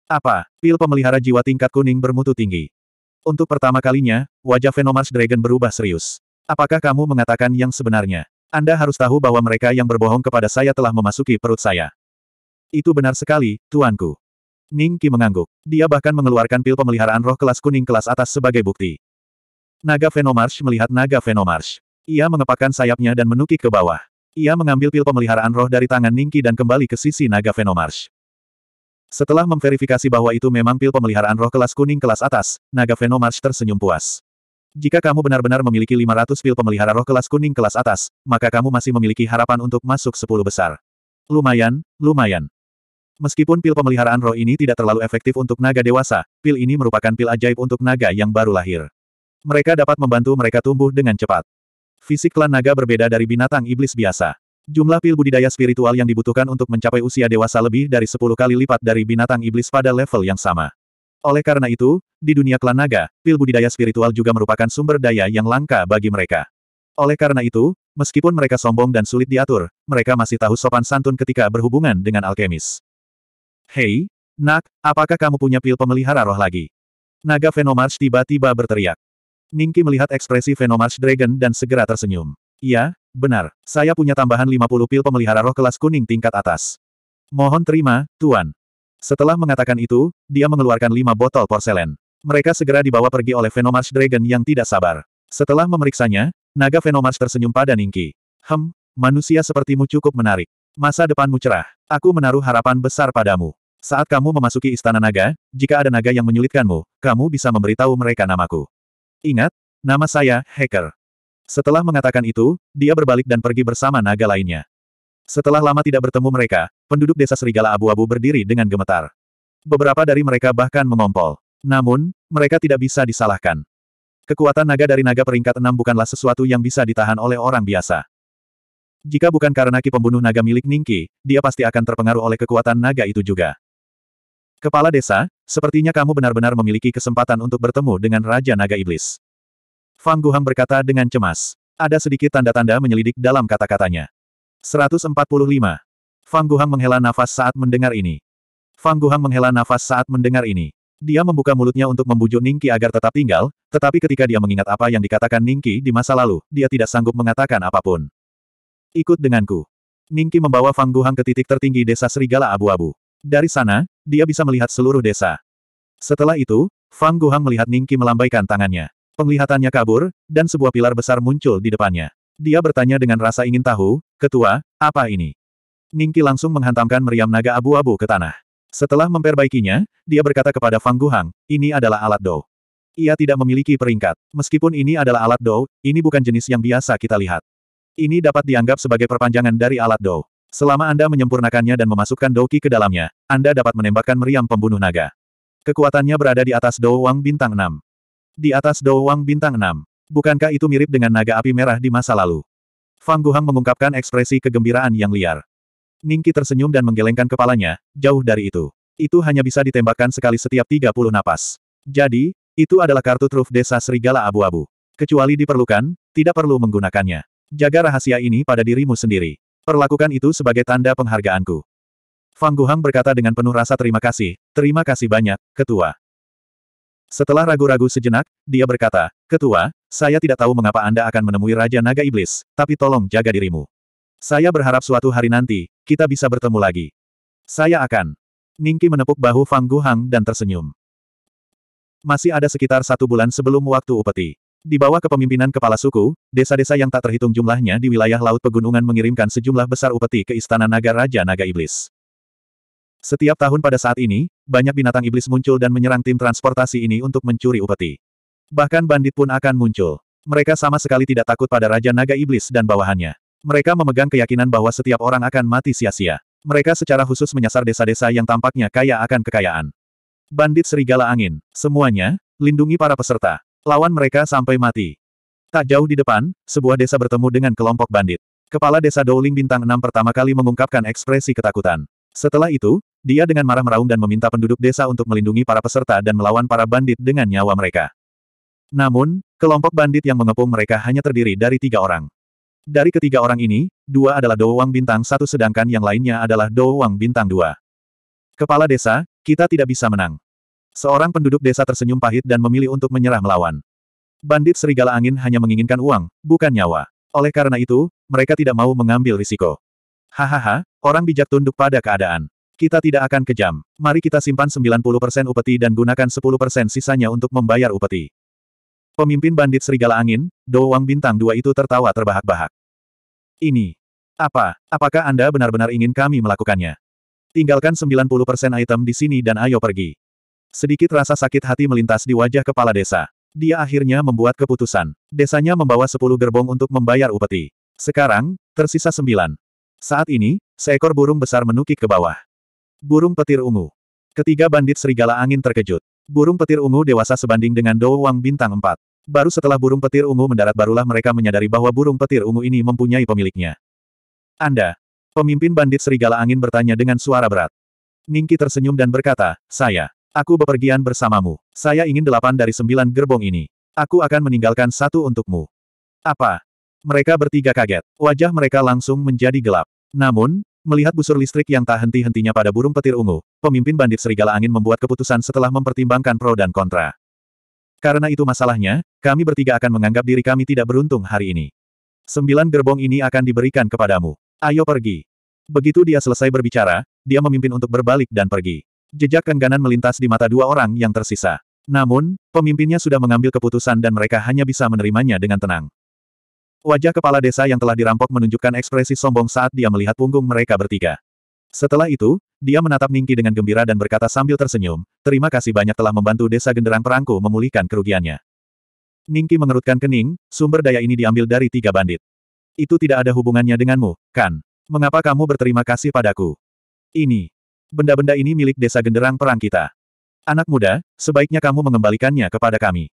Apa? Pil pemelihara jiwa tingkat kuning bermutu tinggi. Untuk pertama kalinya, wajah Venomars Dragon berubah serius. Apakah kamu mengatakan yang sebenarnya? Anda harus tahu bahwa mereka yang berbohong kepada saya telah memasuki perut saya. Itu benar sekali, tuanku. Ning Qi mengangguk. Dia bahkan mengeluarkan pil pemeliharaan roh kelas kuning kelas atas sebagai bukti. Naga Venomarsh melihat Naga Venomarsh. Ia mengepakkan sayapnya dan menukik ke bawah. Ia mengambil pil pemeliharaan roh dari tangan Ningki dan kembali ke sisi Naga Venomarsh. Setelah memverifikasi bahwa itu memang pil pemeliharaan roh kelas kuning kelas atas, naga Venomarch tersenyum puas. Jika kamu benar-benar memiliki 500 pil pemelihara roh kelas kuning kelas atas, maka kamu masih memiliki harapan untuk masuk 10 besar. Lumayan, lumayan. Meskipun pil pemeliharaan roh ini tidak terlalu efektif untuk naga dewasa, pil ini merupakan pil ajaib untuk naga yang baru lahir. Mereka dapat membantu mereka tumbuh dengan cepat. Fisik klan naga berbeda dari binatang iblis biasa. Jumlah pil budidaya spiritual yang dibutuhkan untuk mencapai usia dewasa lebih dari 10 kali lipat dari binatang iblis pada level yang sama. Oleh karena itu, di dunia klan naga, pil budidaya spiritual juga merupakan sumber daya yang langka bagi mereka. Oleh karena itu, meskipun mereka sombong dan sulit diatur, mereka masih tahu sopan santun ketika berhubungan dengan alkemis. Hei, Nak, apakah kamu punya pil pemelihara roh lagi? Naga Venomarch tiba-tiba berteriak. Ningki melihat ekspresi Venomarch Dragon dan segera tersenyum. Iya, Benar, saya punya tambahan 50 pil pemelihara roh kelas kuning tingkat atas. Mohon terima, Tuan. Setelah mengatakan itu, dia mengeluarkan lima botol porselen. Mereka segera dibawa pergi oleh Venomarch Dragon yang tidak sabar. Setelah memeriksanya, naga Venomarch tersenyum pada Ningki. Hem, manusia sepertimu cukup menarik. Masa depanmu cerah. Aku menaruh harapan besar padamu. Saat kamu memasuki istana naga, jika ada naga yang menyulitkanmu, kamu bisa memberitahu mereka namaku. Ingat, nama saya, Hacker. Setelah mengatakan itu, dia berbalik dan pergi bersama naga lainnya. Setelah lama tidak bertemu mereka, penduduk desa Serigala Abu-Abu berdiri dengan gemetar. Beberapa dari mereka bahkan mengompol. Namun, mereka tidak bisa disalahkan. Kekuatan naga dari naga peringkat enam bukanlah sesuatu yang bisa ditahan oleh orang biasa. Jika bukan karena ki pembunuh naga milik Ningki, dia pasti akan terpengaruh oleh kekuatan naga itu juga. Kepala desa, sepertinya kamu benar-benar memiliki kesempatan untuk bertemu dengan Raja Naga Iblis. Fang Guham berkata dengan cemas. Ada sedikit tanda-tanda menyelidik dalam kata-katanya. 145. Fang Guham menghela nafas saat mendengar ini. Fang Guham menghela nafas saat mendengar ini. Dia membuka mulutnya untuk membujuk Ningki agar tetap tinggal, tetapi ketika dia mengingat apa yang dikatakan Ningki di masa lalu, dia tidak sanggup mengatakan apapun. Ikut denganku. Ningki membawa Fang Guhang ke titik tertinggi desa Serigala Abu-Abu. Dari sana, dia bisa melihat seluruh desa. Setelah itu, Fang Guhang melihat Ningki melambaikan tangannya. Penglihatannya kabur, dan sebuah pilar besar muncul di depannya. Dia bertanya dengan rasa ingin tahu, Ketua, apa ini? Ningki langsung menghantamkan meriam naga abu-abu ke tanah. Setelah memperbaikinya, dia berkata kepada Fang Guhang, ini adalah alat dou. Ia tidak memiliki peringkat. Meskipun ini adalah alat dou, ini bukan jenis yang biasa kita lihat. Ini dapat dianggap sebagai perpanjangan dari alat dou. Selama Anda menyempurnakannya dan memasukkan Qi ke dalamnya, Anda dapat menembakkan meriam pembunuh naga. Kekuatannya berada di atas dou wang bintang 6 di atas Douwang bintang 6. Bukankah itu mirip dengan naga api merah di masa lalu? Fang Guhang mengungkapkan ekspresi kegembiraan yang liar. Ningki tersenyum dan menggelengkan kepalanya, jauh dari itu. Itu hanya bisa ditembakkan sekali setiap 30 napas. Jadi, itu adalah kartu truf desa serigala abu-abu. Kecuali diperlukan, tidak perlu menggunakannya. Jaga rahasia ini pada dirimu sendiri. Perlakukan itu sebagai tanda penghargaanku. Fang Guhang berkata dengan penuh rasa terima kasih, terima kasih banyak, ketua. Setelah ragu-ragu sejenak, dia berkata, Ketua, saya tidak tahu mengapa Anda akan menemui Raja Naga Iblis, tapi tolong jaga dirimu. Saya berharap suatu hari nanti, kita bisa bertemu lagi. Saya akan. Ningki menepuk bahu Fang Guhang dan tersenyum. Masih ada sekitar satu bulan sebelum waktu upeti. Di bawah kepemimpinan kepala suku, desa-desa yang tak terhitung jumlahnya di wilayah Laut Pegunungan mengirimkan sejumlah besar upeti ke Istana Naga Raja Naga Iblis. Setiap tahun pada saat ini, banyak binatang iblis muncul dan menyerang tim transportasi ini untuk mencuri upeti. Bahkan bandit pun akan muncul. Mereka sama sekali tidak takut pada Raja Naga Iblis dan bawahannya. Mereka memegang keyakinan bahwa setiap orang akan mati sia-sia. Mereka secara khusus menyasar desa-desa yang tampaknya kaya akan kekayaan. Bandit serigala angin, semuanya, lindungi para peserta. Lawan mereka sampai mati. Tak jauh di depan, sebuah desa bertemu dengan kelompok bandit. Kepala desa Dowling Bintang 6 pertama kali mengungkapkan ekspresi ketakutan. Setelah itu, dia dengan marah meraung dan meminta penduduk desa untuk melindungi para peserta dan melawan para bandit dengan nyawa mereka. Namun, kelompok bandit yang mengepung mereka hanya terdiri dari tiga orang. Dari ketiga orang ini, dua adalah doang Bintang satu sedangkan yang lainnya adalah doang Bintang dua. Kepala desa, kita tidak bisa menang. Seorang penduduk desa tersenyum pahit dan memilih untuk menyerah melawan. Bandit serigala angin hanya menginginkan uang, bukan nyawa. Oleh karena itu, mereka tidak mau mengambil risiko. Hahaha, orang bijak tunduk pada keadaan. Kita tidak akan kejam. Mari kita simpan 90% upeti dan gunakan 10% sisanya untuk membayar upeti. Pemimpin bandit serigala angin, Doang Bintang Dua itu tertawa terbahak-bahak. Ini. Apa? Apakah Anda benar-benar ingin kami melakukannya? Tinggalkan 90% item di sini dan ayo pergi. Sedikit rasa sakit hati melintas di wajah kepala desa. Dia akhirnya membuat keputusan. Desanya membawa 10 gerbong untuk membayar upeti. Sekarang, tersisa 9. Saat ini, seekor burung besar menukik ke bawah. Burung petir ungu. Ketiga bandit serigala angin terkejut. Burung petir ungu dewasa sebanding dengan Dou Wang bintang 4. Baru setelah burung petir ungu mendarat barulah mereka menyadari bahwa burung petir ungu ini mempunyai pemiliknya. Anda. Pemimpin bandit serigala angin bertanya dengan suara berat. Ningki tersenyum dan berkata, saya. Aku bepergian bersamamu. Saya ingin delapan dari sembilan gerbong ini. Aku akan meninggalkan satu untukmu. Apa? Mereka bertiga kaget. Wajah mereka langsung menjadi gelap. Namun, melihat busur listrik yang tak henti-hentinya pada burung petir ungu, pemimpin bandit serigala angin membuat keputusan setelah mempertimbangkan pro dan kontra. Karena itu masalahnya, kami bertiga akan menganggap diri kami tidak beruntung hari ini. Sembilan gerbong ini akan diberikan kepadamu. Ayo pergi. Begitu dia selesai berbicara, dia memimpin untuk berbalik dan pergi. Jejak kengganan melintas di mata dua orang yang tersisa. Namun, pemimpinnya sudah mengambil keputusan dan mereka hanya bisa menerimanya dengan tenang. Wajah kepala desa yang telah dirampok menunjukkan ekspresi sombong saat dia melihat punggung mereka bertiga. Setelah itu, dia menatap Ningki dengan gembira dan berkata sambil tersenyum, terima kasih banyak telah membantu desa genderang perangku memulihkan kerugiannya. Ningki mengerutkan kening, sumber daya ini diambil dari tiga bandit. Itu tidak ada hubungannya denganmu, kan? Mengapa kamu berterima kasih padaku? Ini. Benda-benda ini milik desa genderang perang kita. Anak muda, sebaiknya kamu mengembalikannya kepada kami.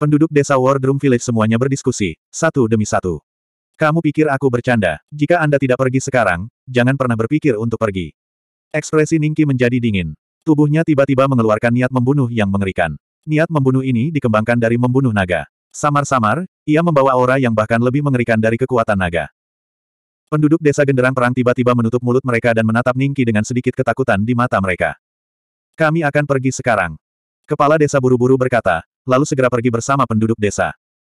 Penduduk desa Wardroom Village semuanya berdiskusi, satu demi satu. Kamu pikir aku bercanda? Jika Anda tidak pergi sekarang, jangan pernah berpikir untuk pergi. Ekspresi Ningki menjadi dingin. Tubuhnya tiba-tiba mengeluarkan niat membunuh yang mengerikan. Niat membunuh ini dikembangkan dari membunuh naga. Samar-samar, ia membawa aura yang bahkan lebih mengerikan dari kekuatan naga. Penduduk desa genderang perang tiba-tiba menutup mulut mereka dan menatap Ningki dengan sedikit ketakutan di mata mereka. Kami akan pergi sekarang. Kepala desa buru-buru berkata, lalu segera pergi bersama penduduk desa.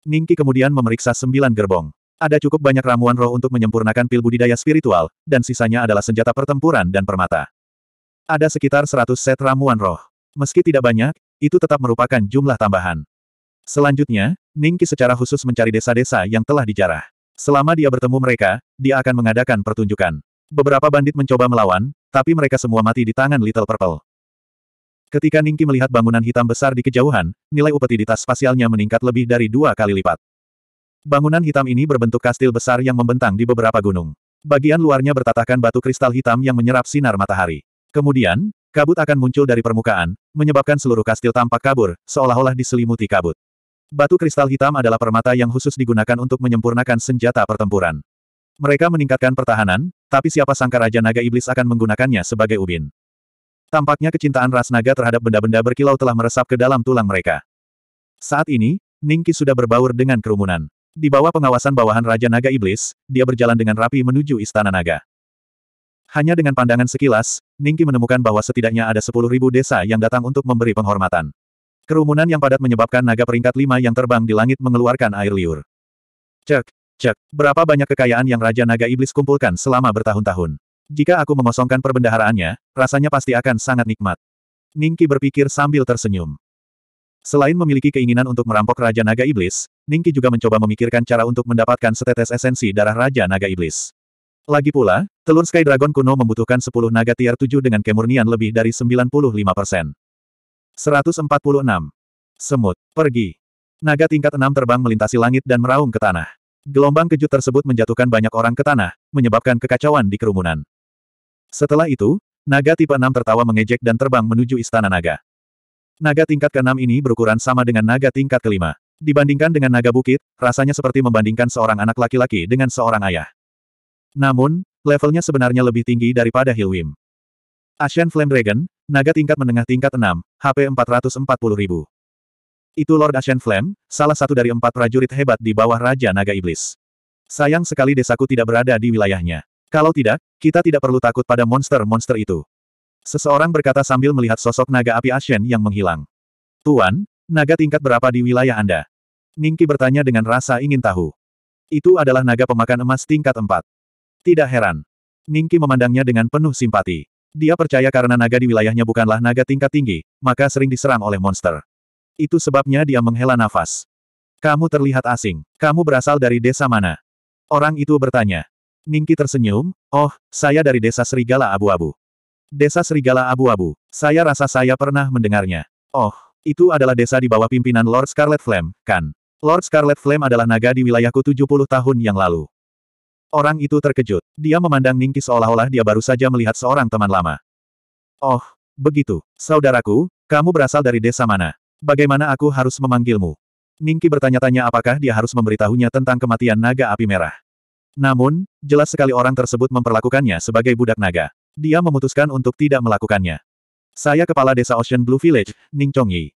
Ningki kemudian memeriksa sembilan gerbong. Ada cukup banyak ramuan roh untuk menyempurnakan pil budidaya spiritual, dan sisanya adalah senjata pertempuran dan permata. Ada sekitar 100 set ramuan roh. Meski tidak banyak, itu tetap merupakan jumlah tambahan. Selanjutnya, Ningki secara khusus mencari desa-desa yang telah dijarah. Selama dia bertemu mereka, dia akan mengadakan pertunjukan. Beberapa bandit mencoba melawan, tapi mereka semua mati di tangan Little Purple. Ketika Ningki melihat bangunan hitam besar di kejauhan, nilai upeti di tas spasialnya meningkat lebih dari dua kali lipat. Bangunan hitam ini berbentuk kastil besar yang membentang di beberapa gunung. Bagian luarnya bertatakan batu kristal hitam yang menyerap sinar matahari. Kemudian, kabut akan muncul dari permukaan, menyebabkan seluruh kastil tampak kabur, seolah-olah diselimuti kabut. Batu kristal hitam adalah permata yang khusus digunakan untuk menyempurnakan senjata pertempuran. Mereka meningkatkan pertahanan, tapi siapa sangka Raja Naga Iblis akan menggunakannya sebagai ubin. Tampaknya kecintaan ras naga terhadap benda-benda berkilau telah meresap ke dalam tulang mereka. Saat ini, Ningki sudah berbaur dengan kerumunan. Di bawah pengawasan bawahan Raja Naga Iblis, dia berjalan dengan rapi menuju Istana Naga. Hanya dengan pandangan sekilas, Ningki menemukan bahwa setidaknya ada sepuluh ribu desa yang datang untuk memberi penghormatan. Kerumunan yang padat menyebabkan naga peringkat lima yang terbang di langit mengeluarkan air liur. Cek, cek, berapa banyak kekayaan yang Raja Naga Iblis kumpulkan selama bertahun-tahun. Jika aku mengosongkan perbendaharaannya, rasanya pasti akan sangat nikmat. Ningki berpikir sambil tersenyum. Selain memiliki keinginan untuk merampok Raja Naga Iblis, Ningki juga mencoba memikirkan cara untuk mendapatkan setetes esensi darah Raja Naga Iblis. Lagi pula, telur Sky Dragon kuno membutuhkan 10 naga tier 7 dengan kemurnian lebih dari 95%. 146. Semut, pergi. Naga tingkat 6 terbang melintasi langit dan meraung ke tanah. Gelombang kejut tersebut menjatuhkan banyak orang ke tanah, menyebabkan kekacauan di kerumunan. Setelah itu, naga tipe 6 tertawa mengejek dan terbang menuju istana naga. Naga tingkat ke-6 ini berukuran sama dengan naga tingkat ke-5. Dibandingkan dengan naga bukit, rasanya seperti membandingkan seorang anak laki-laki dengan seorang ayah. Namun, levelnya sebenarnya lebih tinggi daripada Hilwim. Ashen Flame Dragon, naga tingkat menengah tingkat 6, HP 440 Itu Lord Ashen Flame, salah satu dari empat prajurit hebat di bawah Raja Naga Iblis. Sayang sekali desaku tidak berada di wilayahnya. Kalau tidak, kita tidak perlu takut pada monster-monster itu. Seseorang berkata sambil melihat sosok naga api Ashen yang menghilang. Tuan, naga tingkat berapa di wilayah Anda? Ningki bertanya dengan rasa ingin tahu. Itu adalah naga pemakan emas tingkat 4. Tidak heran. Ningki memandangnya dengan penuh simpati. Dia percaya karena naga di wilayahnya bukanlah naga tingkat tinggi, maka sering diserang oleh monster. Itu sebabnya dia menghela nafas. Kamu terlihat asing. Kamu berasal dari desa mana? Orang itu bertanya. Ningki tersenyum, oh, saya dari desa Serigala Abu-Abu. Desa Serigala Abu-Abu, saya rasa saya pernah mendengarnya. Oh, itu adalah desa di bawah pimpinan Lord Scarlet Flame, kan? Lord Scarlet Flame adalah naga di wilayahku 70 tahun yang lalu. Orang itu terkejut. Dia memandang Ningki seolah-olah dia baru saja melihat seorang teman lama. Oh, begitu. Saudaraku, kamu berasal dari desa mana? Bagaimana aku harus memanggilmu? Ningki bertanya-tanya apakah dia harus memberitahunya tentang kematian naga api merah. Namun, jelas sekali orang tersebut memperlakukannya sebagai budak naga. Dia memutuskan untuk tidak melakukannya. Saya kepala desa Ocean Blue Village, Ning Chongyi.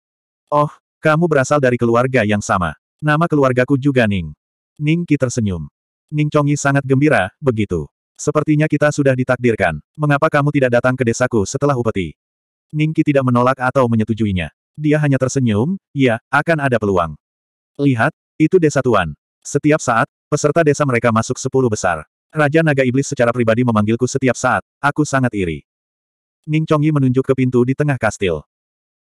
Oh, kamu berasal dari keluarga yang sama. Nama keluargaku juga Ning. Ning Ki tersenyum. Ning Chongyi sangat gembira, begitu. Sepertinya kita sudah ditakdirkan. Mengapa kamu tidak datang ke desaku setelah upeti? Ning Ki tidak menolak atau menyetujuinya. Dia hanya tersenyum, ya, akan ada peluang. Lihat, itu desa Tuan. Setiap saat, peserta desa mereka masuk sepuluh besar. Raja Naga Iblis secara pribadi memanggilku setiap saat, aku sangat iri. Ning Chongyi menunjuk ke pintu di tengah kastil.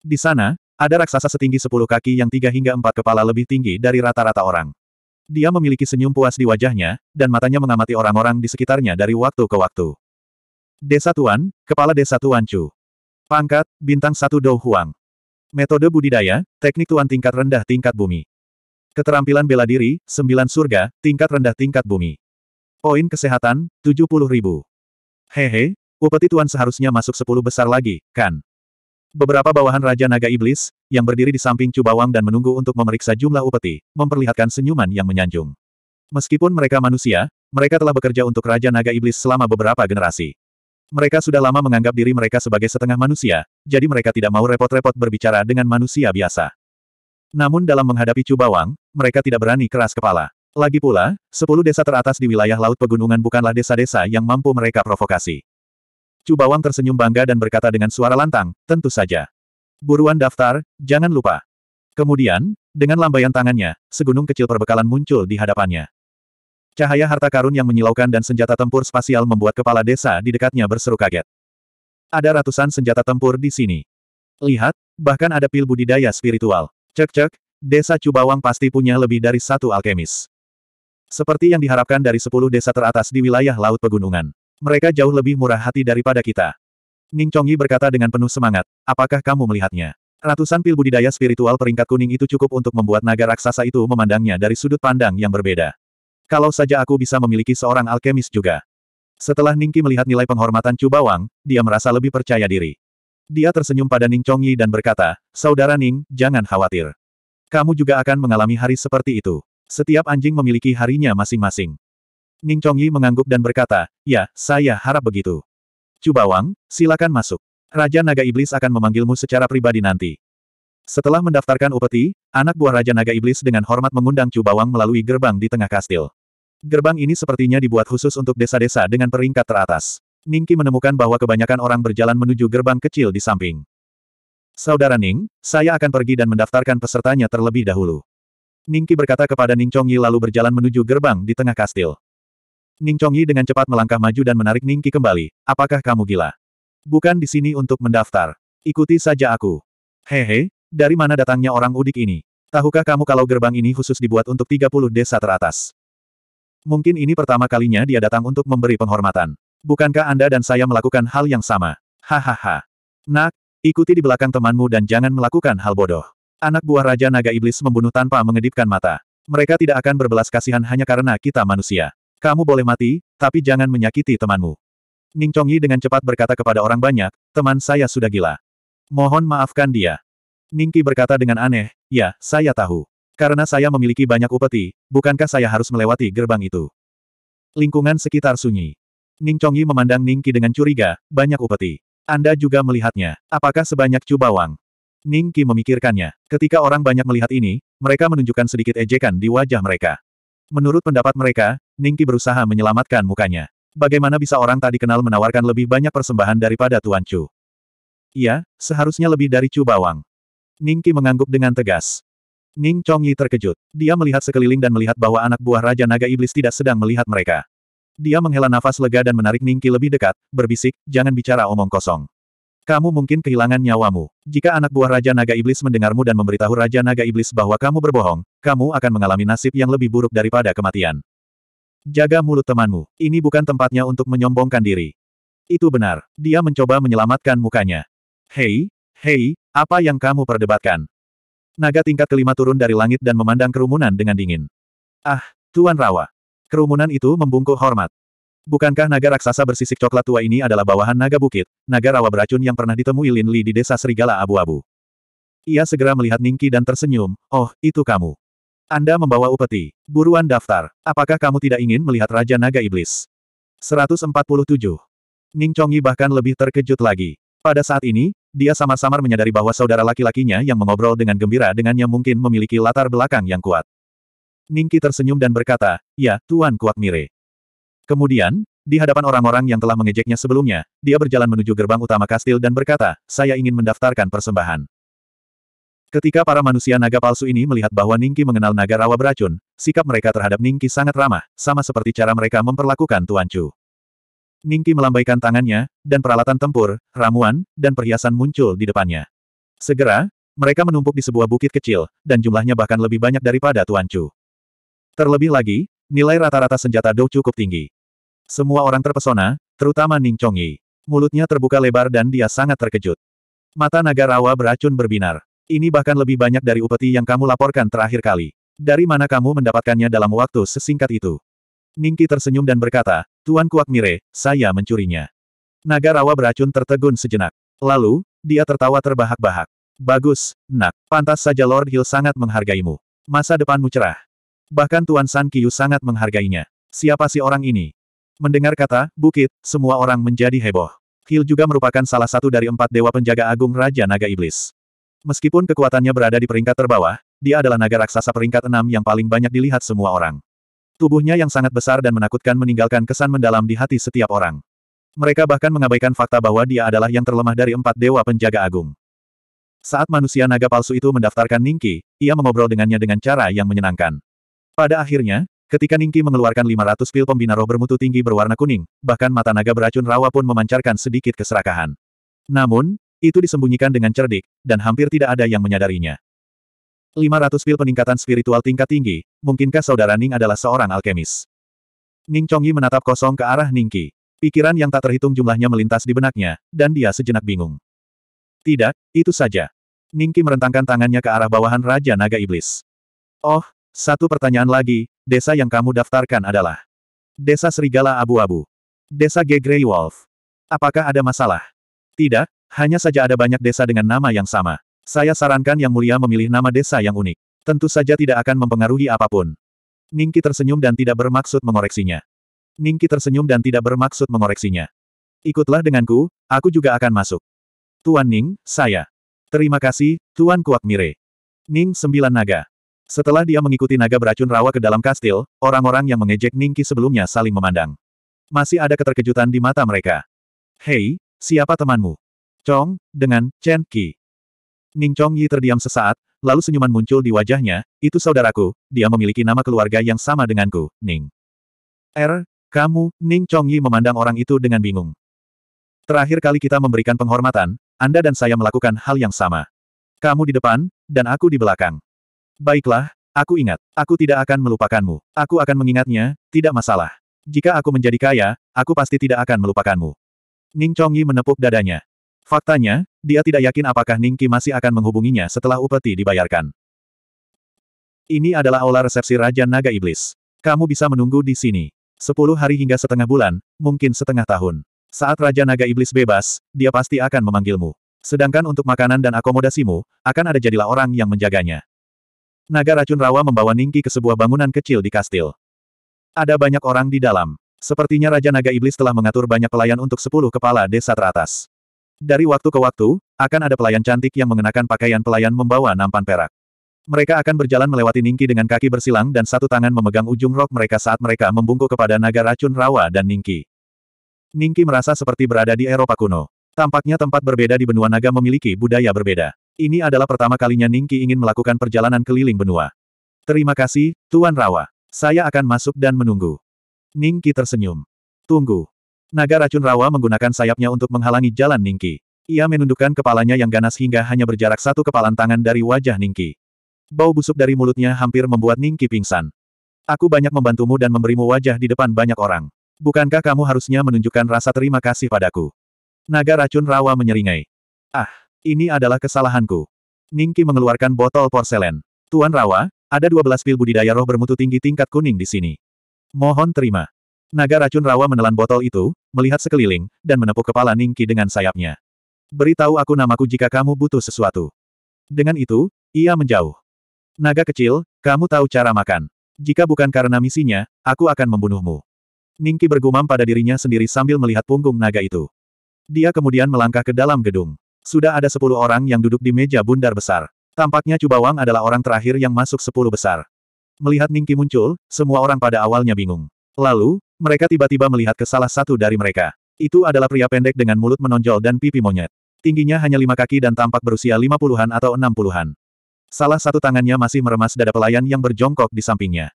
Di sana, ada raksasa setinggi sepuluh kaki yang tiga hingga empat kepala lebih tinggi dari rata-rata orang. Dia memiliki senyum puas di wajahnya, dan matanya mengamati orang-orang di sekitarnya dari waktu ke waktu. Desa Tuan, Kepala Desa Tuan Chu. Pangkat, Bintang Satu Dou Huang. Metode budidaya, teknik tuan tingkat rendah tingkat bumi. Keterampilan bela diri, 9 surga, tingkat rendah tingkat bumi. Poin kesehatan, 70 ribu. Hehe, upeti tuan seharusnya masuk 10 besar lagi, kan? Beberapa bawahan Raja Naga Iblis, yang berdiri di samping Cubawang dan menunggu untuk memeriksa jumlah upeti, memperlihatkan senyuman yang menyanjung. Meskipun mereka manusia, mereka telah bekerja untuk Raja Naga Iblis selama beberapa generasi. Mereka sudah lama menganggap diri mereka sebagai setengah manusia, jadi mereka tidak mau repot-repot berbicara dengan manusia biasa. Namun dalam menghadapi Cubawang, mereka tidak berani keras kepala. Lagi pula, sepuluh desa teratas di wilayah Laut Pegunungan bukanlah desa-desa yang mampu mereka provokasi. Cubawang tersenyum bangga dan berkata dengan suara lantang, tentu saja. Buruan daftar, jangan lupa. Kemudian, dengan lambaian tangannya, segunung kecil perbekalan muncul di hadapannya. Cahaya harta karun yang menyilaukan dan senjata tempur spasial membuat kepala desa di dekatnya berseru kaget. Ada ratusan senjata tempur di sini. Lihat, bahkan ada pil budidaya spiritual. Cek-cek, desa Cubawang pasti punya lebih dari satu alkemis. Seperti yang diharapkan dari sepuluh desa teratas di wilayah Laut Pegunungan. Mereka jauh lebih murah hati daripada kita. Ning Chongyi berkata dengan penuh semangat, apakah kamu melihatnya? Ratusan pil budidaya spiritual peringkat kuning itu cukup untuk membuat naga raksasa itu memandangnya dari sudut pandang yang berbeda. Kalau saja aku bisa memiliki seorang alkemis juga. Setelah Ningki melihat nilai penghormatan Cubawang, dia merasa lebih percaya diri. Dia tersenyum pada Ning Chongyi dan berkata, Saudara Ning, jangan khawatir. Kamu juga akan mengalami hari seperti itu. Setiap anjing memiliki harinya masing-masing. Ning Chongyi mengangguk dan berkata, Ya, saya harap begitu. Cubawang, silakan masuk. Raja Naga Iblis akan memanggilmu secara pribadi nanti. Setelah mendaftarkan upeti, anak buah Raja Naga Iblis dengan hormat mengundang Cubawang melalui gerbang di tengah kastil. Gerbang ini sepertinya dibuat khusus untuk desa-desa dengan peringkat teratas. Ningki menemukan bahwa kebanyakan orang berjalan menuju gerbang kecil di samping. Saudara Ning, saya akan pergi dan mendaftarkan pesertanya terlebih dahulu. Ningki berkata kepada Ning Chongyi lalu berjalan menuju gerbang di tengah kastil. Ning Chongyi dengan cepat melangkah maju dan menarik Ningki kembali, apakah kamu gila? Bukan di sini untuk mendaftar. Ikuti saja aku. Hehe, dari mana datangnya orang udik ini? Tahukah kamu kalau gerbang ini khusus dibuat untuk 30 desa teratas? Mungkin ini pertama kalinya dia datang untuk memberi penghormatan. Bukankah Anda dan saya melakukan hal yang sama? Hahaha. Nak, ikuti di belakang temanmu dan jangan melakukan hal bodoh. Anak buah Raja Naga Iblis membunuh tanpa mengedipkan mata. Mereka tidak akan berbelas kasihan hanya karena kita manusia. Kamu boleh mati, tapi jangan menyakiti temanmu. Ning Chongyi dengan cepat berkata kepada orang banyak, teman saya sudah gila. Mohon maafkan dia. Ning Ningki berkata dengan aneh, ya, saya tahu. Karena saya memiliki banyak upeti, bukankah saya harus melewati gerbang itu? Lingkungan sekitar sunyi. Ning Chongyi memandang Ning Qi dengan curiga, banyak upeti. Anda juga melihatnya. Apakah sebanyak cubawang? Ning Qi memikirkannya. Ketika orang banyak melihat ini, mereka menunjukkan sedikit ejekan di wajah mereka. Menurut pendapat mereka, Ning Qi berusaha menyelamatkan mukanya. Bagaimana bisa orang tak dikenal menawarkan lebih banyak persembahan daripada Tuan Chu? Iya, seharusnya lebih dari cubawang. Ning Qi mengangguk dengan tegas. Ning Chongyi terkejut. Dia melihat sekeliling dan melihat bahwa anak buah Raja Naga Iblis tidak sedang melihat mereka. Dia menghela nafas lega dan menarik Ningki lebih dekat, berbisik, jangan bicara omong kosong. Kamu mungkin kehilangan nyawamu. Jika anak buah Raja Naga Iblis mendengarmu dan memberitahu Raja Naga Iblis bahwa kamu berbohong, kamu akan mengalami nasib yang lebih buruk daripada kematian. Jaga mulut temanmu. Ini bukan tempatnya untuk menyombongkan diri. Itu benar. Dia mencoba menyelamatkan mukanya. Hei, hei, apa yang kamu perdebatkan? Naga tingkat kelima turun dari langit dan memandang kerumunan dengan dingin. Ah, Tuan Rawa. Kerumunan itu membungkuk hormat. Bukankah naga raksasa bersisik coklat tua ini adalah bawahan naga bukit, naga rawa beracun yang pernah ditemui Lin Li di desa Serigala Abu-Abu? Ia segera melihat Ningki dan tersenyum, oh, itu kamu. Anda membawa upeti. Buruan daftar. Apakah kamu tidak ingin melihat Raja Naga Iblis? 147. Ning Chongyi bahkan lebih terkejut lagi. Pada saat ini, dia samar-samar menyadari bahwa saudara laki-lakinya yang mengobrol dengan gembira dengannya mungkin memiliki latar belakang yang kuat. Ningki tersenyum dan berkata, ya, Tuan Kuat Mire. Kemudian, di hadapan orang-orang yang telah mengejeknya sebelumnya, dia berjalan menuju gerbang utama kastil dan berkata, saya ingin mendaftarkan persembahan. Ketika para manusia naga palsu ini melihat bahwa Ningki mengenal naga rawa beracun, sikap mereka terhadap Ningki sangat ramah, sama seperti cara mereka memperlakukan Tuan Chu. Ningki melambaikan tangannya, dan peralatan tempur, ramuan, dan perhiasan muncul di depannya. Segera, mereka menumpuk di sebuah bukit kecil, dan jumlahnya bahkan lebih banyak daripada Tuan Chu. Terlebih lagi, nilai rata-rata senjata Dou cukup tinggi. Semua orang terpesona, terutama Ning Chongyi. Mulutnya terbuka lebar dan dia sangat terkejut. Mata naga rawa beracun berbinar. Ini bahkan lebih banyak dari upeti yang kamu laporkan terakhir kali. Dari mana kamu mendapatkannya dalam waktu sesingkat itu? Ningki tersenyum dan berkata, Tuan Kuak Mire, saya mencurinya. Naga rawa beracun tertegun sejenak. Lalu, dia tertawa terbahak-bahak. Bagus, nak. Pantas saja Lord Hill sangat menghargaimu. Masa depanmu cerah. Bahkan Tuan San Kiyu sangat menghargainya. Siapa sih orang ini? Mendengar kata, bukit, semua orang menjadi heboh. Hill juga merupakan salah satu dari empat dewa penjaga agung Raja Naga Iblis. Meskipun kekuatannya berada di peringkat terbawah, dia adalah naga raksasa peringkat enam yang paling banyak dilihat semua orang. Tubuhnya yang sangat besar dan menakutkan meninggalkan kesan mendalam di hati setiap orang. Mereka bahkan mengabaikan fakta bahwa dia adalah yang terlemah dari empat dewa penjaga agung. Saat manusia naga palsu itu mendaftarkan Ningki, ia mengobrol dengannya dengan cara yang menyenangkan. Pada akhirnya, ketika Ningki mengeluarkan 500 pil pembina roh bermutu tinggi berwarna kuning, bahkan mata naga beracun rawa pun memancarkan sedikit keserakahan. Namun, itu disembunyikan dengan cerdik, dan hampir tidak ada yang menyadarinya. 500 pil peningkatan spiritual tingkat tinggi, mungkinkah saudara Ning adalah seorang alkemis? Ning Chongyi menatap kosong ke arah Ningki. Pikiran yang tak terhitung jumlahnya melintas di benaknya, dan dia sejenak bingung. Tidak, itu saja. Ningki merentangkan tangannya ke arah bawahan Raja Naga Iblis. Oh, satu pertanyaan lagi, desa yang kamu daftarkan adalah Desa Serigala Abu-Abu. Desa G. Grey Wolf. Apakah ada masalah? Tidak, hanya saja ada banyak desa dengan nama yang sama. Saya sarankan Yang Mulia memilih nama desa yang unik. Tentu saja tidak akan mempengaruhi apapun. Ningki tersenyum dan tidak bermaksud mengoreksinya. Ningki tersenyum dan tidak bermaksud mengoreksinya. Ikutlah denganku, aku juga akan masuk. Tuan Ning, saya. Terima kasih, Tuan Kuak Mire. Ning Sembilan Naga. Setelah dia mengikuti naga beracun rawa ke dalam kastil, orang-orang yang mengejek Ningki sebelumnya saling memandang. Masih ada keterkejutan di mata mereka. Hei, siapa temanmu? Chong, dengan Chen Qi. Ning Chong Yi terdiam sesaat, lalu senyuman muncul di wajahnya, itu saudaraku, dia memiliki nama keluarga yang sama denganku, Ning. Er, kamu, Ning Chong Yi memandang orang itu dengan bingung. Terakhir kali kita memberikan penghormatan, Anda dan saya melakukan hal yang sama. Kamu di depan, dan aku di belakang. Baiklah, aku ingat. Aku tidak akan melupakanmu. Aku akan mengingatnya, tidak masalah. Jika aku menjadi kaya, aku pasti tidak akan melupakanmu. Ning Chongyi menepuk dadanya. Faktanya, dia tidak yakin apakah Ning Qi masih akan menghubunginya setelah upeti dibayarkan. Ini adalah aula resepsi Raja Naga Iblis. Kamu bisa menunggu di sini. Sepuluh hari hingga setengah bulan, mungkin setengah tahun. Saat Raja Naga Iblis bebas, dia pasti akan memanggilmu. Sedangkan untuk makanan dan akomodasimu, akan ada jadilah orang yang menjaganya. Naga racun rawa membawa Ningki ke sebuah bangunan kecil di kastil. Ada banyak orang di dalam. Sepertinya Raja Naga Iblis telah mengatur banyak pelayan untuk sepuluh kepala desa teratas. Dari waktu ke waktu, akan ada pelayan cantik yang mengenakan pakaian pelayan membawa nampan perak. Mereka akan berjalan melewati Ningki dengan kaki bersilang dan satu tangan memegang ujung rok mereka saat mereka membungkuk kepada naga racun rawa dan Ningki. Ningki merasa seperti berada di Eropa kuno. Tampaknya tempat berbeda di benua naga memiliki budaya berbeda. Ini adalah pertama kalinya Ningki ingin melakukan perjalanan keliling benua. Terima kasih, Tuan Rawa. Saya akan masuk dan menunggu. Ningki tersenyum. Tunggu. Naga racun rawa menggunakan sayapnya untuk menghalangi jalan Ningki. Ia menundukkan kepalanya yang ganas hingga hanya berjarak satu kepalan tangan dari wajah Ningki. Bau busuk dari mulutnya hampir membuat Ningki pingsan. Aku banyak membantumu dan memberimu wajah di depan banyak orang. Bukankah kamu harusnya menunjukkan rasa terima kasih padaku? Naga racun rawa menyeringai. Ah, ini adalah kesalahanku. Ningki mengeluarkan botol porselen. Tuan Rawa, ada 12 pil budidaya roh bermutu tinggi tingkat kuning di sini. Mohon terima. Naga racun Rawa menelan botol itu, melihat sekeliling, dan menepuk kepala Ningki dengan sayapnya. Beritahu aku namaku jika kamu butuh sesuatu. Dengan itu, ia menjauh. Naga kecil, kamu tahu cara makan. Jika bukan karena misinya, aku akan membunuhmu. Ningki bergumam pada dirinya sendiri sambil melihat punggung naga itu. Dia kemudian melangkah ke dalam gedung. Sudah ada sepuluh orang yang duduk di meja bundar besar. Tampaknya Cubawang adalah orang terakhir yang masuk sepuluh besar. Melihat Ningki muncul, semua orang pada awalnya bingung. Lalu, mereka tiba-tiba melihat ke salah satu dari mereka. Itu adalah pria pendek dengan mulut menonjol dan pipi monyet. Tingginya hanya lima kaki dan tampak berusia lima puluhan atau enam puluhan. Salah satu tangannya masih meremas dada pelayan yang berjongkok di sampingnya.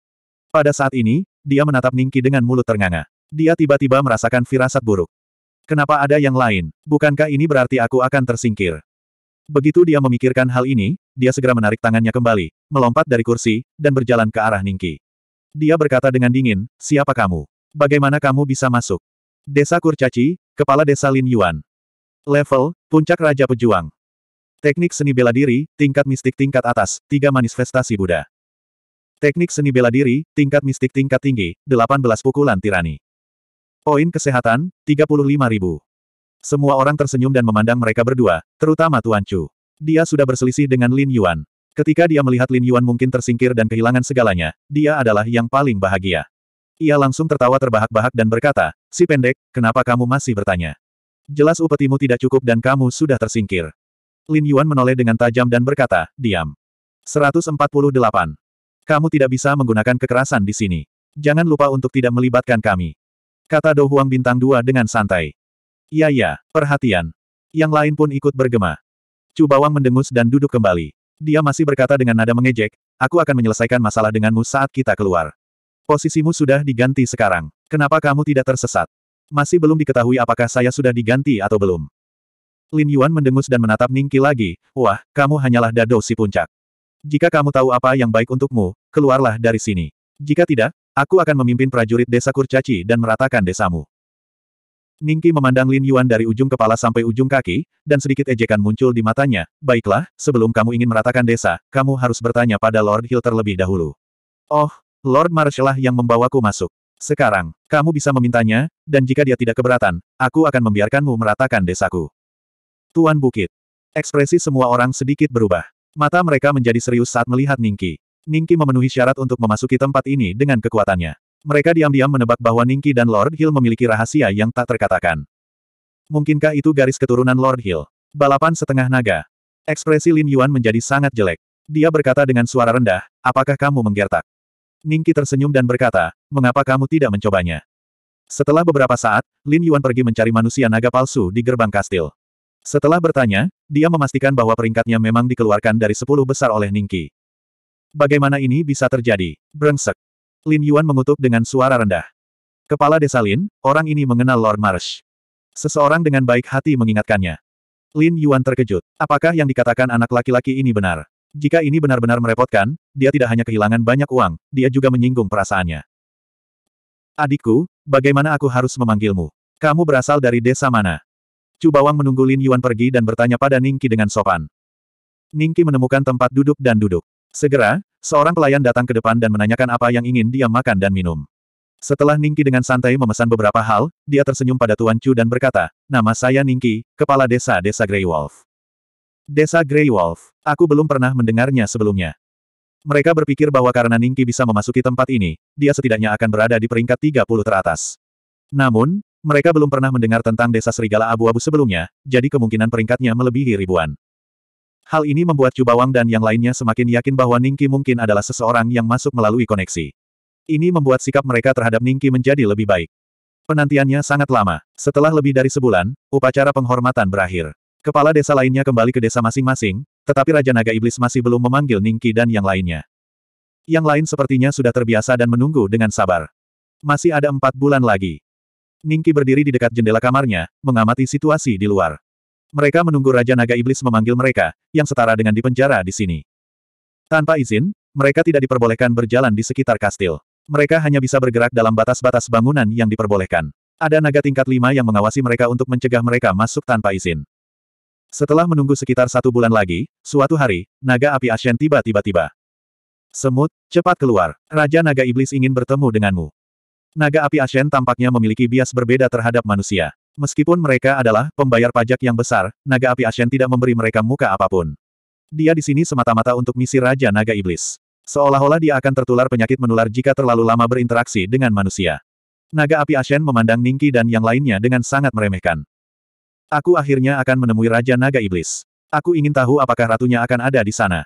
Pada saat ini, dia menatap Ningki dengan mulut ternganga. Dia tiba-tiba merasakan firasat buruk. Kenapa ada yang lain? Bukankah ini berarti aku akan tersingkir? Begitu dia memikirkan hal ini, dia segera menarik tangannya kembali, melompat dari kursi, dan berjalan ke arah Ningki. Dia berkata dengan dingin, siapa kamu? Bagaimana kamu bisa masuk? Desa Kurcaci, Kepala Desa Lin Yuan. Level, Puncak Raja Pejuang. Teknik seni bela diri, tingkat mistik tingkat atas, tiga manifestasi Buddha. Teknik seni bela diri, tingkat mistik tingkat tinggi, 18 pukulan tirani. Poin kesehatan, 35.000. Semua orang tersenyum dan memandang mereka berdua, terutama Tuan Chu. Dia sudah berselisih dengan Lin Yuan. Ketika dia melihat Lin Yuan mungkin tersingkir dan kehilangan segalanya, dia adalah yang paling bahagia. Ia langsung tertawa terbahak-bahak dan berkata, si pendek, kenapa kamu masih bertanya? Jelas upetimu tidak cukup dan kamu sudah tersingkir. Lin Yuan menoleh dengan tajam dan berkata, diam. 148. Kamu tidak bisa menggunakan kekerasan di sini. Jangan lupa untuk tidak melibatkan kami. Kata Do Huang bintang dua dengan santai. Iya ya, perhatian. Yang lain pun ikut bergema. Chu Bawang mendengus dan duduk kembali. Dia masih berkata dengan nada mengejek, aku akan menyelesaikan masalah denganmu saat kita keluar. Posisimu sudah diganti sekarang. Kenapa kamu tidak tersesat? Masih belum diketahui apakah saya sudah diganti atau belum. Lin Yuan mendengus dan menatap Ningki lagi, wah, kamu hanyalah dado si puncak. Jika kamu tahu apa yang baik untukmu, keluarlah dari sini. Jika tidak, Aku akan memimpin prajurit desa Kurcaci dan meratakan desamu. Ningki memandang Lin Yuan dari ujung kepala sampai ujung kaki, dan sedikit ejekan muncul di matanya. Baiklah, sebelum kamu ingin meratakan desa, kamu harus bertanya pada Lord Hill terlebih dahulu. Oh, Lord Marshlah yang membawaku masuk. Sekarang, kamu bisa memintanya, dan jika dia tidak keberatan, aku akan membiarkanmu meratakan desaku. Tuan Bukit. Ekspresi semua orang sedikit berubah. Mata mereka menjadi serius saat melihat Ningki. Ningki memenuhi syarat untuk memasuki tempat ini dengan kekuatannya. Mereka diam-diam menebak bahwa Ningki dan Lord Hill memiliki rahasia yang tak terkatakan. Mungkinkah itu garis keturunan Lord Hill? Balapan setengah naga. Ekspresi Lin Yuan menjadi sangat jelek. Dia berkata dengan suara rendah, apakah kamu menggertak? Ningki tersenyum dan berkata, mengapa kamu tidak mencobanya? Setelah beberapa saat, Lin Yuan pergi mencari manusia naga palsu di gerbang kastil. Setelah bertanya, dia memastikan bahwa peringkatnya memang dikeluarkan dari sepuluh besar oleh Ningki. Bagaimana ini bisa terjadi? Brengsek. Lin Yuan mengutuk dengan suara rendah. Kepala desa Lin, orang ini mengenal Lord Marsh. Seseorang dengan baik hati mengingatkannya. Lin Yuan terkejut. Apakah yang dikatakan anak laki-laki ini benar? Jika ini benar-benar merepotkan, dia tidak hanya kehilangan banyak uang, dia juga menyinggung perasaannya. Adikku, bagaimana aku harus memanggilmu? Kamu berasal dari desa mana? Chu Bawang menunggu Lin Yuan pergi dan bertanya pada Ningki dengan sopan. Ningki menemukan tempat duduk dan duduk. Segera, seorang pelayan datang ke depan dan menanyakan apa yang ingin dia makan dan minum. Setelah Ningki dengan santai memesan beberapa hal, dia tersenyum pada Tuan Chu dan berkata, Nama saya Ningki, Kepala Desa Desa Grey Wolf. Desa Grey Wolf, aku belum pernah mendengarnya sebelumnya. Mereka berpikir bahwa karena Ningki bisa memasuki tempat ini, dia setidaknya akan berada di peringkat 30 teratas. Namun, mereka belum pernah mendengar tentang desa serigala abu-abu sebelumnya, jadi kemungkinan peringkatnya melebihi ribuan. Hal ini membuat Cubawang dan yang lainnya semakin yakin bahwa Ningki mungkin adalah seseorang yang masuk melalui koneksi. Ini membuat sikap mereka terhadap Ningki menjadi lebih baik. Penantiannya sangat lama. Setelah lebih dari sebulan, upacara penghormatan berakhir. Kepala desa lainnya kembali ke desa masing-masing, tetapi Raja Naga Iblis masih belum memanggil Ningki dan yang lainnya. Yang lain sepertinya sudah terbiasa dan menunggu dengan sabar. Masih ada empat bulan lagi. Ningki berdiri di dekat jendela kamarnya, mengamati situasi di luar. Mereka menunggu Raja Naga Iblis memanggil mereka, yang setara dengan dipenjara di sini. Tanpa izin, mereka tidak diperbolehkan berjalan di sekitar kastil. Mereka hanya bisa bergerak dalam batas-batas bangunan yang diperbolehkan. Ada naga tingkat lima yang mengawasi mereka untuk mencegah mereka masuk tanpa izin. Setelah menunggu sekitar satu bulan lagi, suatu hari, naga api Ashen tiba tiba-tiba. Semut, cepat keluar. Raja Naga Iblis ingin bertemu denganmu. Naga api Ashen tampaknya memiliki bias berbeda terhadap manusia. Meskipun mereka adalah pembayar pajak yang besar, naga api Ashen tidak memberi mereka muka apapun. Dia di sini semata-mata untuk misi Raja Naga Iblis. Seolah-olah dia akan tertular penyakit menular jika terlalu lama berinteraksi dengan manusia. Naga api Ashen memandang Ningki dan yang lainnya dengan sangat meremehkan. Aku akhirnya akan menemui Raja Naga Iblis. Aku ingin tahu apakah ratunya akan ada di sana.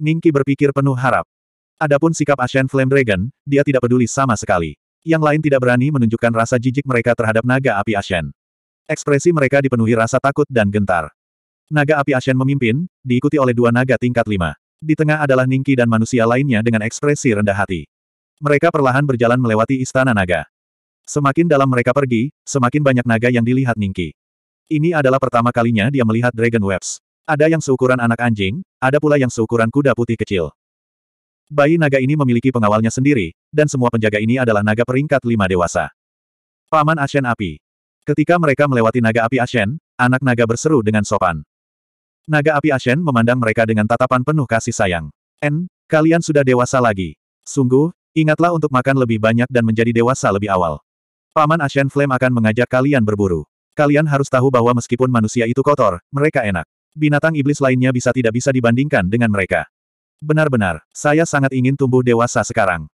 Ningki berpikir penuh harap. Adapun sikap Ashen Flame Dragon, dia tidak peduli sama sekali. Yang lain tidak berani menunjukkan rasa jijik mereka terhadap naga api Ashen. Ekspresi mereka dipenuhi rasa takut dan gentar. Naga api Ashen memimpin, diikuti oleh dua naga tingkat lima. Di tengah adalah Ningki dan manusia lainnya dengan ekspresi rendah hati. Mereka perlahan berjalan melewati istana naga. Semakin dalam mereka pergi, semakin banyak naga yang dilihat Ningki. Ini adalah pertama kalinya dia melihat Dragon Webs. Ada yang seukuran anak anjing, ada pula yang seukuran kuda putih kecil. Bayi naga ini memiliki pengawalnya sendiri, dan semua penjaga ini adalah naga peringkat lima dewasa. Paman Ashen Api. Ketika mereka melewati naga api Ashen, anak naga berseru dengan sopan. Naga api Ashen memandang mereka dengan tatapan penuh kasih sayang. N, kalian sudah dewasa lagi. Sungguh, ingatlah untuk makan lebih banyak dan menjadi dewasa lebih awal. Paman Ashen Flame akan mengajak kalian berburu. Kalian harus tahu bahwa meskipun manusia itu kotor, mereka enak. Binatang iblis lainnya bisa tidak bisa dibandingkan dengan mereka. Benar-benar, saya sangat ingin tumbuh dewasa sekarang.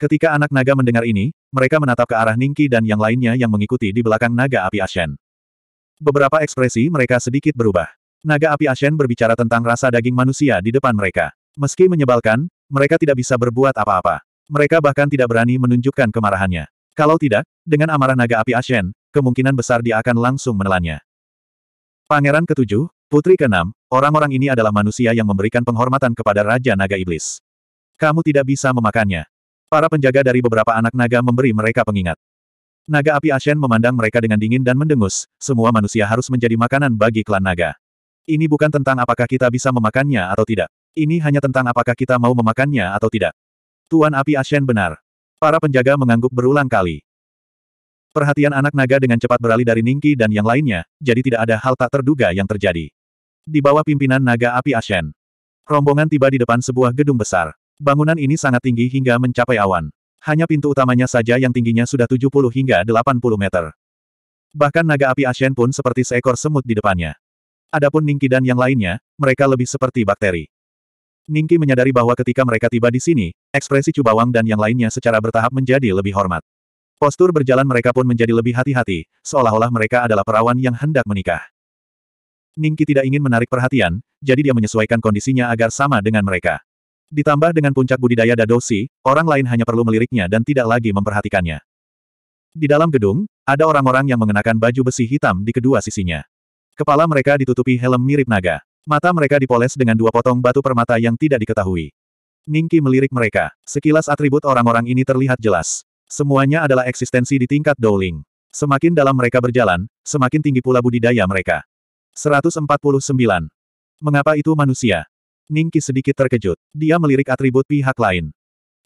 Ketika anak naga mendengar ini, mereka menatap ke arah Ningki dan yang lainnya yang mengikuti di belakang naga api Ashen. Beberapa ekspresi mereka sedikit berubah. Naga api Ashen berbicara tentang rasa daging manusia di depan mereka. Meski menyebalkan, mereka tidak bisa berbuat apa-apa. Mereka bahkan tidak berani menunjukkan kemarahannya. Kalau tidak, dengan amarah naga api Ashen, kemungkinan besar dia akan langsung menelannya. Pangeran ketujuh, putri keenam, orang-orang ini adalah manusia yang memberikan penghormatan kepada Raja Naga Iblis. Kamu tidak bisa memakannya. Para penjaga dari beberapa anak naga memberi mereka pengingat. Naga api Ashen memandang mereka dengan dingin dan mendengus, semua manusia harus menjadi makanan bagi klan naga. Ini bukan tentang apakah kita bisa memakannya atau tidak. Ini hanya tentang apakah kita mau memakannya atau tidak. Tuan api Ashen benar. Para penjaga mengangguk berulang kali. Perhatian anak naga dengan cepat beralih dari Ningki dan yang lainnya, jadi tidak ada hal tak terduga yang terjadi. Di bawah pimpinan naga api Ashen, rombongan tiba di depan sebuah gedung besar. Bangunan ini sangat tinggi hingga mencapai awan. Hanya pintu utamanya saja yang tingginya sudah 70 hingga 80 meter. Bahkan naga api Ashen pun seperti seekor semut di depannya. Adapun Ningki dan yang lainnya, mereka lebih seperti bakteri. Ningki menyadari bahwa ketika mereka tiba di sini, ekspresi Cubawang dan yang lainnya secara bertahap menjadi lebih hormat. Postur berjalan mereka pun menjadi lebih hati-hati, seolah-olah mereka adalah perawan yang hendak menikah. Ningki tidak ingin menarik perhatian, jadi dia menyesuaikan kondisinya agar sama dengan mereka. Ditambah dengan puncak budidaya Dadosi, orang lain hanya perlu meliriknya dan tidak lagi memperhatikannya. Di dalam gedung, ada orang-orang yang mengenakan baju besi hitam di kedua sisinya. Kepala mereka ditutupi helm mirip naga. Mata mereka dipoles dengan dua potong batu permata yang tidak diketahui. Ningki melirik mereka. Sekilas atribut orang-orang ini terlihat jelas. Semuanya adalah eksistensi di tingkat Dowling. Semakin dalam mereka berjalan, semakin tinggi pula budidaya mereka. 149. Mengapa itu manusia? Ningki sedikit terkejut. Dia melirik atribut pihak lain.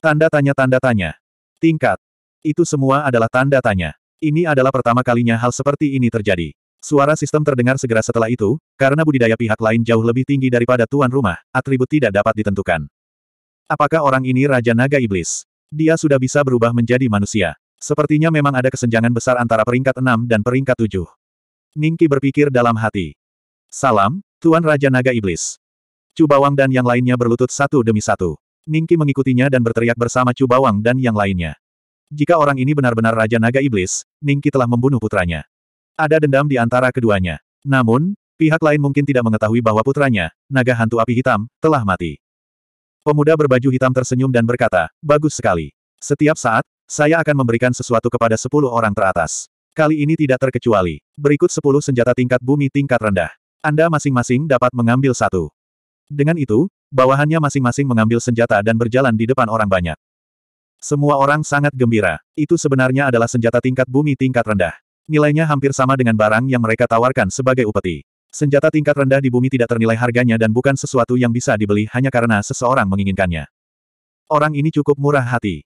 Tanda tanya tanda tanya. Tingkat. Itu semua adalah tanda tanya. Ini adalah pertama kalinya hal seperti ini terjadi. Suara sistem terdengar segera setelah itu, karena budidaya pihak lain jauh lebih tinggi daripada tuan rumah, atribut tidak dapat ditentukan. Apakah orang ini Raja Naga Iblis? Dia sudah bisa berubah menjadi manusia. Sepertinya memang ada kesenjangan besar antara peringkat 6 dan peringkat 7. Ningki berpikir dalam hati. Salam, Tuan Raja Naga Iblis. Chu Bawang dan yang lainnya berlutut satu demi satu. Ningki mengikutinya dan berteriak bersama Chu Bawang dan yang lainnya. Jika orang ini benar-benar Raja Naga Iblis, Ningki telah membunuh putranya. Ada dendam di antara keduanya. Namun, pihak lain mungkin tidak mengetahui bahwa putranya, naga hantu api hitam, telah mati. Pemuda berbaju hitam tersenyum dan berkata, bagus sekali. Setiap saat, saya akan memberikan sesuatu kepada sepuluh orang teratas. Kali ini tidak terkecuali. Berikut sepuluh senjata tingkat bumi tingkat rendah. Anda masing-masing dapat mengambil satu. Dengan itu, bawahannya masing-masing mengambil senjata dan berjalan di depan orang banyak. Semua orang sangat gembira. Itu sebenarnya adalah senjata tingkat bumi tingkat rendah. Nilainya hampir sama dengan barang yang mereka tawarkan sebagai upeti. Senjata tingkat rendah di bumi tidak ternilai harganya dan bukan sesuatu yang bisa dibeli hanya karena seseorang menginginkannya. Orang ini cukup murah hati.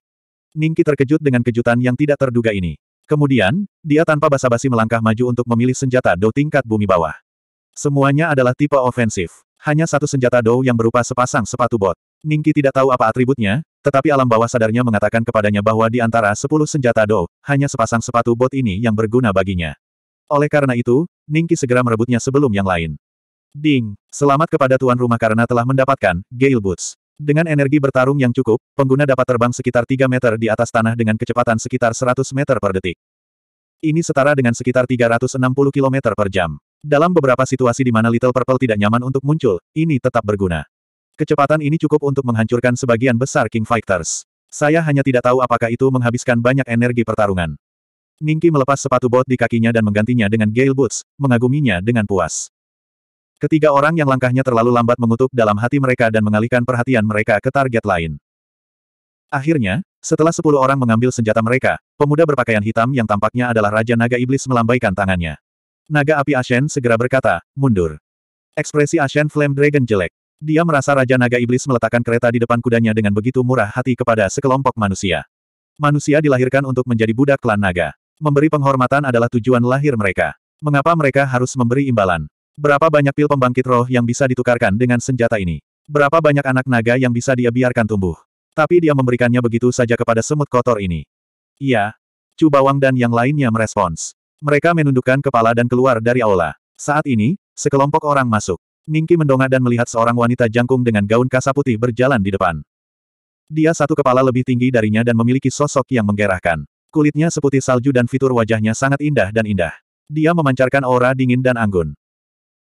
Ningki terkejut dengan kejutan yang tidak terduga ini. Kemudian, dia tanpa basa-basi melangkah maju untuk memilih senjata do tingkat bumi bawah. Semuanya adalah tipe ofensif. Hanya satu senjata Dou yang berupa sepasang sepatu bot. Ningki tidak tahu apa atributnya, tetapi alam bawah sadarnya mengatakan kepadanya bahwa di antara sepuluh senjata Dou, hanya sepasang sepatu bot ini yang berguna baginya. Oleh karena itu, Ningki segera merebutnya sebelum yang lain. Ding, selamat kepada tuan rumah karena telah mendapatkan Gale Boots. Dengan energi bertarung yang cukup, pengguna dapat terbang sekitar 3 meter di atas tanah dengan kecepatan sekitar 100 meter per detik. Ini setara dengan sekitar 360 km per jam. Dalam beberapa situasi di mana Little Purple tidak nyaman untuk muncul, ini tetap berguna. Kecepatan ini cukup untuk menghancurkan sebagian besar King Fighters. Saya hanya tidak tahu apakah itu menghabiskan banyak energi pertarungan. Ningki melepas sepatu bot di kakinya dan menggantinya dengan Gale Boots, mengaguminya dengan puas. Ketiga orang yang langkahnya terlalu lambat mengutuk dalam hati mereka dan mengalihkan perhatian mereka ke target lain. Akhirnya, setelah sepuluh orang mengambil senjata mereka, pemuda berpakaian hitam yang tampaknya adalah Raja Naga Iblis melambaikan tangannya. Naga api Ashen segera berkata, mundur. Ekspresi Ashen Flame Dragon jelek. Dia merasa Raja Naga Iblis meletakkan kereta di depan kudanya dengan begitu murah hati kepada sekelompok manusia. Manusia dilahirkan untuk menjadi budak klan naga. Memberi penghormatan adalah tujuan lahir mereka. Mengapa mereka harus memberi imbalan? Berapa banyak pil pembangkit roh yang bisa ditukarkan dengan senjata ini? Berapa banyak anak naga yang bisa dia biarkan tumbuh? Tapi dia memberikannya begitu saja kepada semut kotor ini. Iya. Cubawang Bawang dan yang lainnya merespons. Mereka menundukkan kepala dan keluar dari aula. Saat ini, sekelompok orang masuk. Ningki mendongak dan melihat seorang wanita jangkung dengan gaun kasa putih berjalan di depan. Dia satu kepala lebih tinggi darinya dan memiliki sosok yang menggerahkan. Kulitnya seputih salju dan fitur wajahnya sangat indah dan indah. Dia memancarkan aura dingin dan anggun.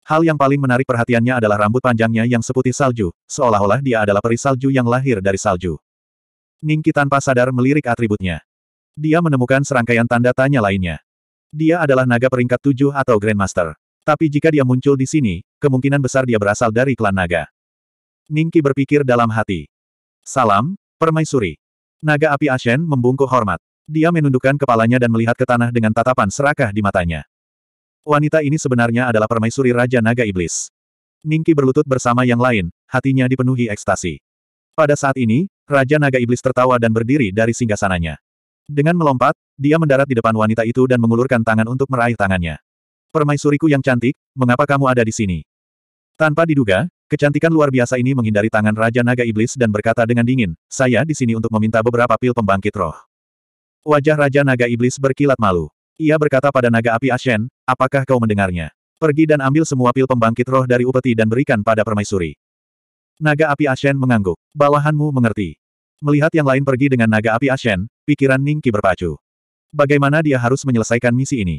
Hal yang paling menarik perhatiannya adalah rambut panjangnya yang seputih salju, seolah-olah dia adalah peri salju yang lahir dari salju. Ningki tanpa sadar melirik atributnya. Dia menemukan serangkaian tanda tanya lainnya. Dia adalah naga peringkat tujuh atau Grandmaster. Tapi jika dia muncul di sini, kemungkinan besar dia berasal dari klan naga. Ningki berpikir dalam hati. Salam, permaisuri. Naga api Ashen membungkuk hormat. Dia menundukkan kepalanya dan melihat ke tanah dengan tatapan serakah di matanya. Wanita ini sebenarnya adalah permaisuri Raja Naga Iblis. Ningki berlutut bersama yang lain, hatinya dipenuhi ekstasi. Pada saat ini, Raja Naga Iblis tertawa dan berdiri dari singgasananya. Dengan melompat, dia mendarat di depan wanita itu dan mengulurkan tangan untuk meraih tangannya. Permaisuriku yang cantik, mengapa kamu ada di sini? Tanpa diduga, kecantikan luar biasa ini menghindari tangan Raja Naga Iblis dan berkata dengan dingin, saya di sini untuk meminta beberapa pil pembangkit roh. Wajah Raja Naga Iblis berkilat malu. Ia berkata pada Naga Api Ashen, apakah kau mendengarnya? Pergi dan ambil semua pil pembangkit roh dari upeti dan berikan pada permaisuri. Naga Api Ashen mengangguk. Bawahanmu mengerti. Melihat yang lain pergi dengan Naga Api Ashen, Pikiran Ningki berpacu. Bagaimana dia harus menyelesaikan misi ini?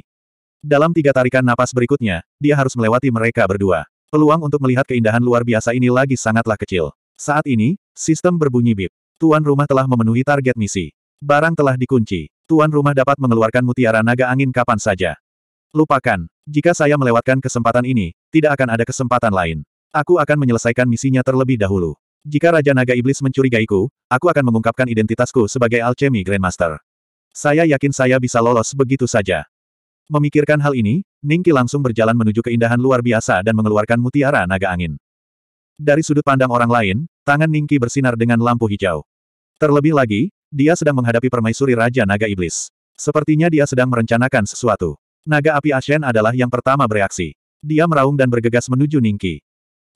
Dalam tiga tarikan napas berikutnya, dia harus melewati mereka berdua. Peluang untuk melihat keindahan luar biasa ini lagi sangatlah kecil. Saat ini, sistem berbunyi bip. Tuan rumah telah memenuhi target misi. Barang telah dikunci. Tuan rumah dapat mengeluarkan mutiara naga angin kapan saja. Lupakan. Jika saya melewatkan kesempatan ini, tidak akan ada kesempatan lain. Aku akan menyelesaikan misinya terlebih dahulu. Jika Raja Naga Iblis mencurigaiku, aku akan mengungkapkan identitasku sebagai Alchemy Grandmaster. Saya yakin saya bisa lolos begitu saja. Memikirkan hal ini, Ningki langsung berjalan menuju keindahan luar biasa dan mengeluarkan mutiara naga angin. Dari sudut pandang orang lain, tangan Ningki bersinar dengan lampu hijau. Terlebih lagi, dia sedang menghadapi permaisuri Raja Naga Iblis. Sepertinya dia sedang merencanakan sesuatu. Naga api Ashen adalah yang pertama bereaksi. Dia meraung dan bergegas menuju Ningki.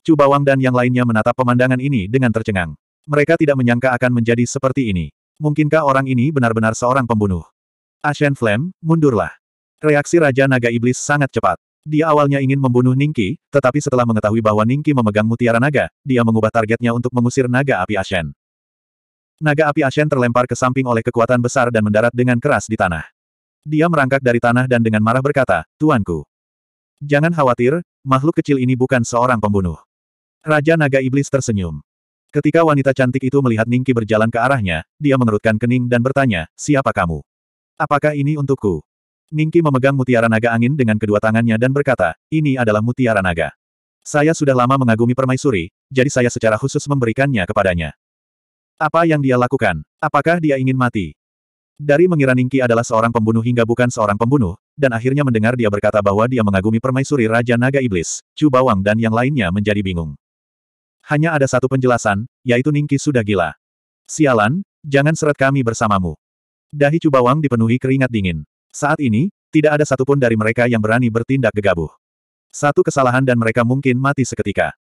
Chu Bawang dan yang lainnya menatap pemandangan ini dengan tercengang. Mereka tidak menyangka akan menjadi seperti ini. Mungkinkah orang ini benar-benar seorang pembunuh? Ashen Flame, mundurlah. Reaksi Raja Naga Iblis sangat cepat. Dia awalnya ingin membunuh Ningki, tetapi setelah mengetahui bahwa Ningki memegang mutiara naga, dia mengubah targetnya untuk mengusir naga api Ashen. Naga api Ashen terlempar ke samping oleh kekuatan besar dan mendarat dengan keras di tanah. Dia merangkak dari tanah dan dengan marah berkata, Tuanku. Jangan khawatir, makhluk kecil ini bukan seorang pembunuh. Raja Naga Iblis tersenyum. Ketika wanita cantik itu melihat Ningki berjalan ke arahnya, dia mengerutkan kening dan bertanya, siapa kamu? Apakah ini untukku? Ningki memegang mutiara naga angin dengan kedua tangannya dan berkata, ini adalah mutiara naga. Saya sudah lama mengagumi permaisuri, jadi saya secara khusus memberikannya kepadanya. Apa yang dia lakukan? Apakah dia ingin mati? Dari mengira Ningki adalah seorang pembunuh hingga bukan seorang pembunuh, dan akhirnya mendengar dia berkata bahwa dia mengagumi permaisuri Raja Naga Iblis, Chu Bawang dan yang lainnya menjadi bingung hanya ada satu penjelasan, yaitu Ningki sudah gila. Sialan, jangan seret kami bersamamu. Dahi Cubawang dipenuhi keringat dingin. Saat ini, tidak ada satupun dari mereka yang berani bertindak gegabah. Satu kesalahan dan mereka mungkin mati seketika.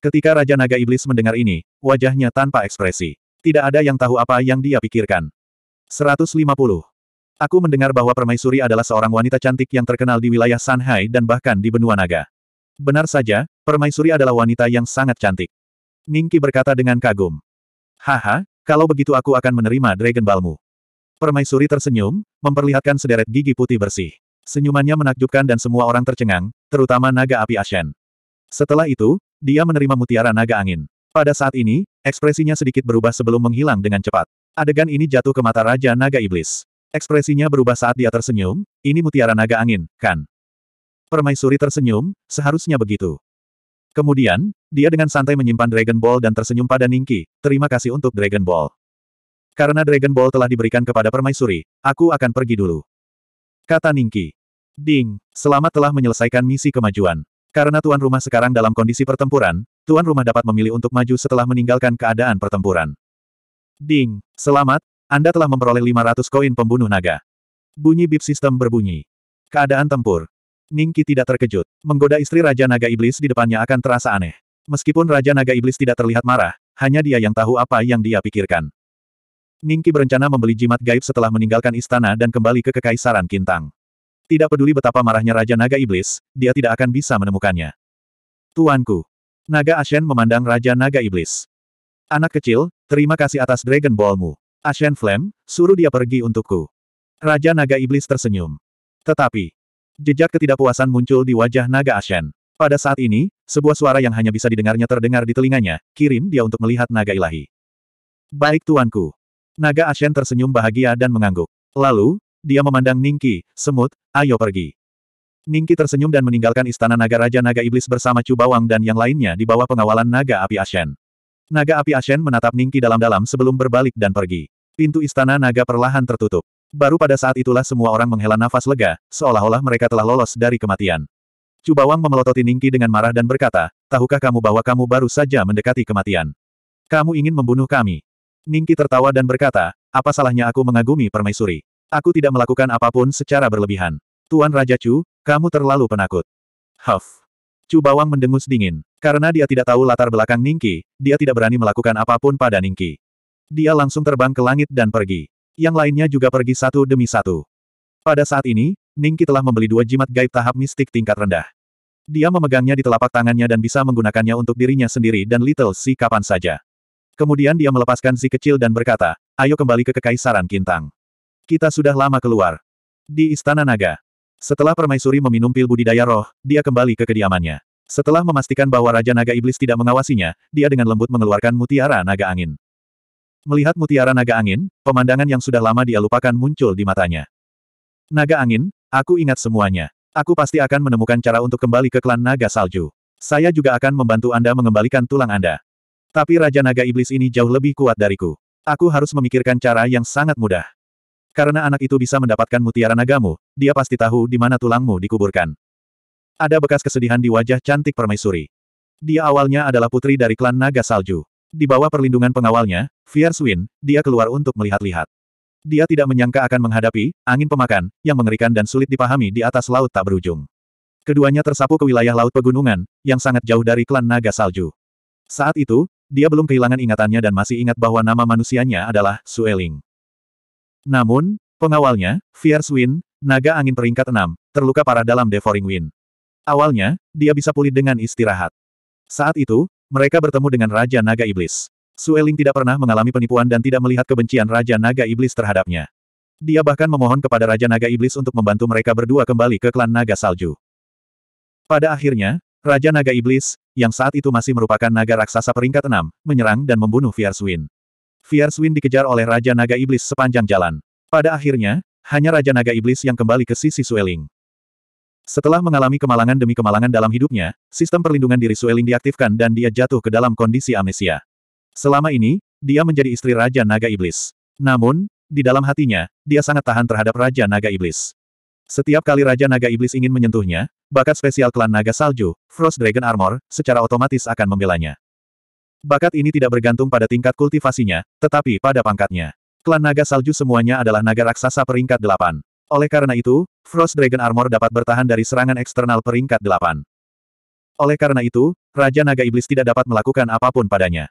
Ketika Raja Naga Iblis mendengar ini, wajahnya tanpa ekspresi. Tidak ada yang tahu apa yang dia pikirkan. 150. Aku mendengar bahwa permaisuri adalah seorang wanita cantik yang terkenal di wilayah Shanghai dan bahkan di benua naga. Benar saja, permaisuri adalah wanita yang sangat cantik. Ningki berkata dengan kagum. Haha, kalau begitu aku akan menerima Dragon Ballmu. Permaisuri tersenyum, memperlihatkan sederet gigi putih bersih. Senyumannya menakjubkan dan semua orang tercengang, terutama naga api Ashen. Setelah itu, dia menerima mutiara naga angin. Pada saat ini, ekspresinya sedikit berubah sebelum menghilang dengan cepat. Adegan ini jatuh ke mata Raja Naga Iblis. Ekspresinya berubah saat dia tersenyum, ini mutiara naga angin, kan? Permaisuri tersenyum, seharusnya begitu. Kemudian, dia dengan santai menyimpan Dragon Ball dan tersenyum pada Ningki, terima kasih untuk Dragon Ball. Karena Dragon Ball telah diberikan kepada permaisuri, aku akan pergi dulu. Kata Ningki. Ding, selamat telah menyelesaikan misi kemajuan. Karena tuan rumah sekarang dalam kondisi pertempuran, tuan rumah dapat memilih untuk maju setelah meninggalkan keadaan pertempuran. Ding, selamat, Anda telah memperoleh 500 koin pembunuh naga. Bunyi bip sistem berbunyi. Keadaan tempur. Ningki tidak terkejut. Menggoda istri Raja Naga Iblis di depannya akan terasa aneh. Meskipun Raja Naga Iblis tidak terlihat marah, hanya dia yang tahu apa yang dia pikirkan. Ningki berencana membeli jimat gaib setelah meninggalkan istana dan kembali ke Kekaisaran Kintang. Tidak peduli betapa marahnya Raja Naga Iblis, dia tidak akan bisa menemukannya. Tuanku. Naga Ashen memandang Raja Naga Iblis. Anak kecil, terima kasih atas Dragon Ballmu. Ashen Flame, suruh dia pergi untukku. Raja Naga Iblis tersenyum. Tetapi, jejak ketidakpuasan muncul di wajah Naga Ashen. Pada saat ini, sebuah suara yang hanya bisa didengarnya terdengar di telinganya, kirim dia untuk melihat naga ilahi. Baik tuanku. Naga Ashen tersenyum bahagia dan mengangguk. Lalu, dia memandang Ningki, semut, ayo pergi. Ningki tersenyum dan meninggalkan istana naga Raja Naga Iblis bersama Chu Bawang dan yang lainnya di bawah pengawalan Naga Api Ashen. Naga Api Ashen menatap Ningki dalam-dalam sebelum berbalik dan pergi. Pintu istana naga perlahan tertutup. Baru pada saat itulah semua orang menghela nafas lega, seolah-olah mereka telah lolos dari kematian. Cubawang memelototi Ningki dengan marah dan berkata, tahukah kamu bahwa kamu baru saja mendekati kematian? Kamu ingin membunuh kami? Ningki tertawa dan berkata, apa salahnya aku mengagumi permaisuri? Aku tidak melakukan apapun secara berlebihan. Tuan Raja Chu, kamu terlalu penakut. Huff. Cubawang mendengus dingin. Karena dia tidak tahu latar belakang Ningki, dia tidak berani melakukan apapun pada Ningki. Dia langsung terbang ke langit dan pergi. Yang lainnya juga pergi satu demi satu. Pada saat ini, Ningki telah membeli dua jimat gaib tahap mistik tingkat rendah. Dia memegangnya di telapak tangannya dan bisa menggunakannya untuk dirinya sendiri dan Little Si kapan saja. Kemudian dia melepaskan si kecil dan berkata, ayo kembali ke Kekaisaran Kintang. Kita sudah lama keluar. Di Istana Naga. Setelah permaisuri meminum pil budidaya roh, dia kembali ke kediamannya. Setelah memastikan bahwa Raja Naga Iblis tidak mengawasinya, dia dengan lembut mengeluarkan mutiara naga angin. Melihat mutiara naga angin, pemandangan yang sudah lama dia lupakan muncul di matanya. Naga angin, Aku ingat semuanya. Aku pasti akan menemukan cara untuk kembali ke klan naga salju. Saya juga akan membantu Anda mengembalikan tulang Anda. Tapi Raja Naga Iblis ini jauh lebih kuat dariku. Aku harus memikirkan cara yang sangat mudah. Karena anak itu bisa mendapatkan mutiara nagamu, dia pasti tahu di mana tulangmu dikuburkan. Ada bekas kesedihan di wajah cantik permaisuri. Dia awalnya adalah putri dari klan naga salju. Di bawah perlindungan pengawalnya, Fierce Wind, dia keluar untuk melihat-lihat. Dia tidak menyangka akan menghadapi angin pemakan yang mengerikan dan sulit dipahami di atas laut tak berujung. Keduanya tersapu ke wilayah laut pegunungan yang sangat jauh dari klan naga salju. Saat itu, dia belum kehilangan ingatannya dan masih ingat bahwa nama manusianya adalah Sueling. Namun, pengawalnya, Fierce Wind, naga angin peringkat 6, terluka parah dalam Devouring Wind. Awalnya, dia bisa pulih dengan istirahat. Saat itu, mereka bertemu dengan Raja Naga Iblis. Sueling tidak pernah mengalami penipuan dan tidak melihat kebencian Raja Naga Iblis terhadapnya. Dia bahkan memohon kepada Raja Naga Iblis untuk membantu mereka berdua kembali ke klan Naga Salju. Pada akhirnya, Raja Naga Iblis, yang saat itu masih merupakan naga raksasa peringkat enam, menyerang dan membunuh Fierswin. Fierswin dikejar oleh Raja Naga Iblis sepanjang jalan. Pada akhirnya, hanya Raja Naga Iblis yang kembali ke sisi Sueling. Setelah mengalami kemalangan demi kemalangan dalam hidupnya, sistem perlindungan diri Sueling diaktifkan dan dia jatuh ke dalam kondisi amnesia. Selama ini, dia menjadi istri Raja Naga Iblis. Namun, di dalam hatinya, dia sangat tahan terhadap Raja Naga Iblis. Setiap kali Raja Naga Iblis ingin menyentuhnya, bakat spesial klan Naga Salju, Frost Dragon Armor, secara otomatis akan membelanya. Bakat ini tidak bergantung pada tingkat kultivasinya, tetapi pada pangkatnya. Klan Naga Salju semuanya adalah naga raksasa peringkat 8. Oleh karena itu, Frost Dragon Armor dapat bertahan dari serangan eksternal peringkat 8. Oleh karena itu, Raja Naga Iblis tidak dapat melakukan apapun padanya.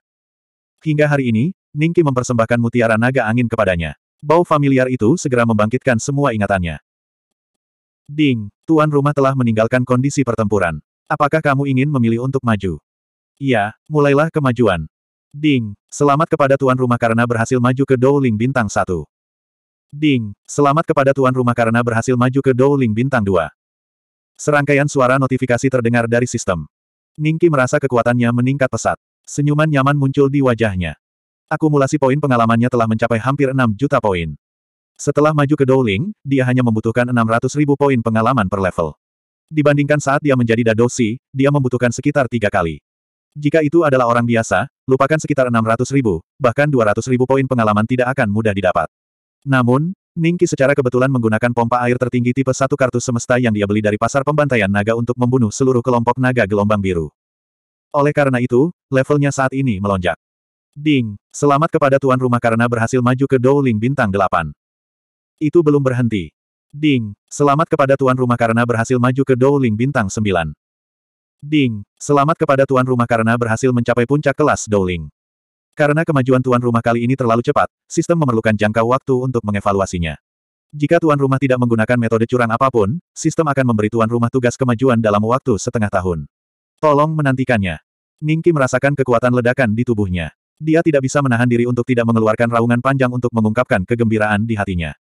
Hingga hari ini, Ningki mempersembahkan mutiara naga angin kepadanya. Bau familiar itu segera membangkitkan semua ingatannya. Ding, tuan rumah telah meninggalkan kondisi pertempuran. Apakah kamu ingin memilih untuk maju? Iya, mulailah kemajuan. Ding, selamat kepada tuan rumah karena berhasil maju ke Douling Bintang 1. Ding, selamat kepada tuan rumah karena berhasil maju ke Douling Bintang 2. Serangkaian suara notifikasi terdengar dari sistem. Ningki merasa kekuatannya meningkat pesat. Senyuman nyaman muncul di wajahnya. Akumulasi poin pengalamannya telah mencapai hampir 6 juta poin. Setelah maju ke Dowling, dia hanya membutuhkan 600 ribu poin pengalaman per level. Dibandingkan saat dia menjadi Dadosi, dia membutuhkan sekitar tiga kali. Jika itu adalah orang biasa, lupakan sekitar 600 ribu, bahkan 200 ribu poin pengalaman tidak akan mudah didapat. Namun, Ningki secara kebetulan menggunakan pompa air tertinggi tipe satu kartu semesta yang dia beli dari pasar pembantaian naga untuk membunuh seluruh kelompok naga gelombang biru. Oleh karena itu, levelnya saat ini melonjak. Ding, selamat kepada tuan rumah karena berhasil maju ke Dowling bintang 8. Itu belum berhenti. Ding, selamat kepada tuan rumah karena berhasil maju ke Dowling bintang 9. Ding, selamat kepada tuan rumah karena berhasil mencapai puncak kelas Dowling. Karena kemajuan tuan rumah kali ini terlalu cepat, sistem memerlukan jangka waktu untuk mengevaluasinya. Jika tuan rumah tidak menggunakan metode curang apapun, sistem akan memberi tuan rumah tugas kemajuan dalam waktu setengah tahun. Tolong menantikannya. Ningki merasakan kekuatan ledakan di tubuhnya. Dia tidak bisa menahan diri untuk tidak mengeluarkan raungan panjang untuk mengungkapkan kegembiraan di hatinya.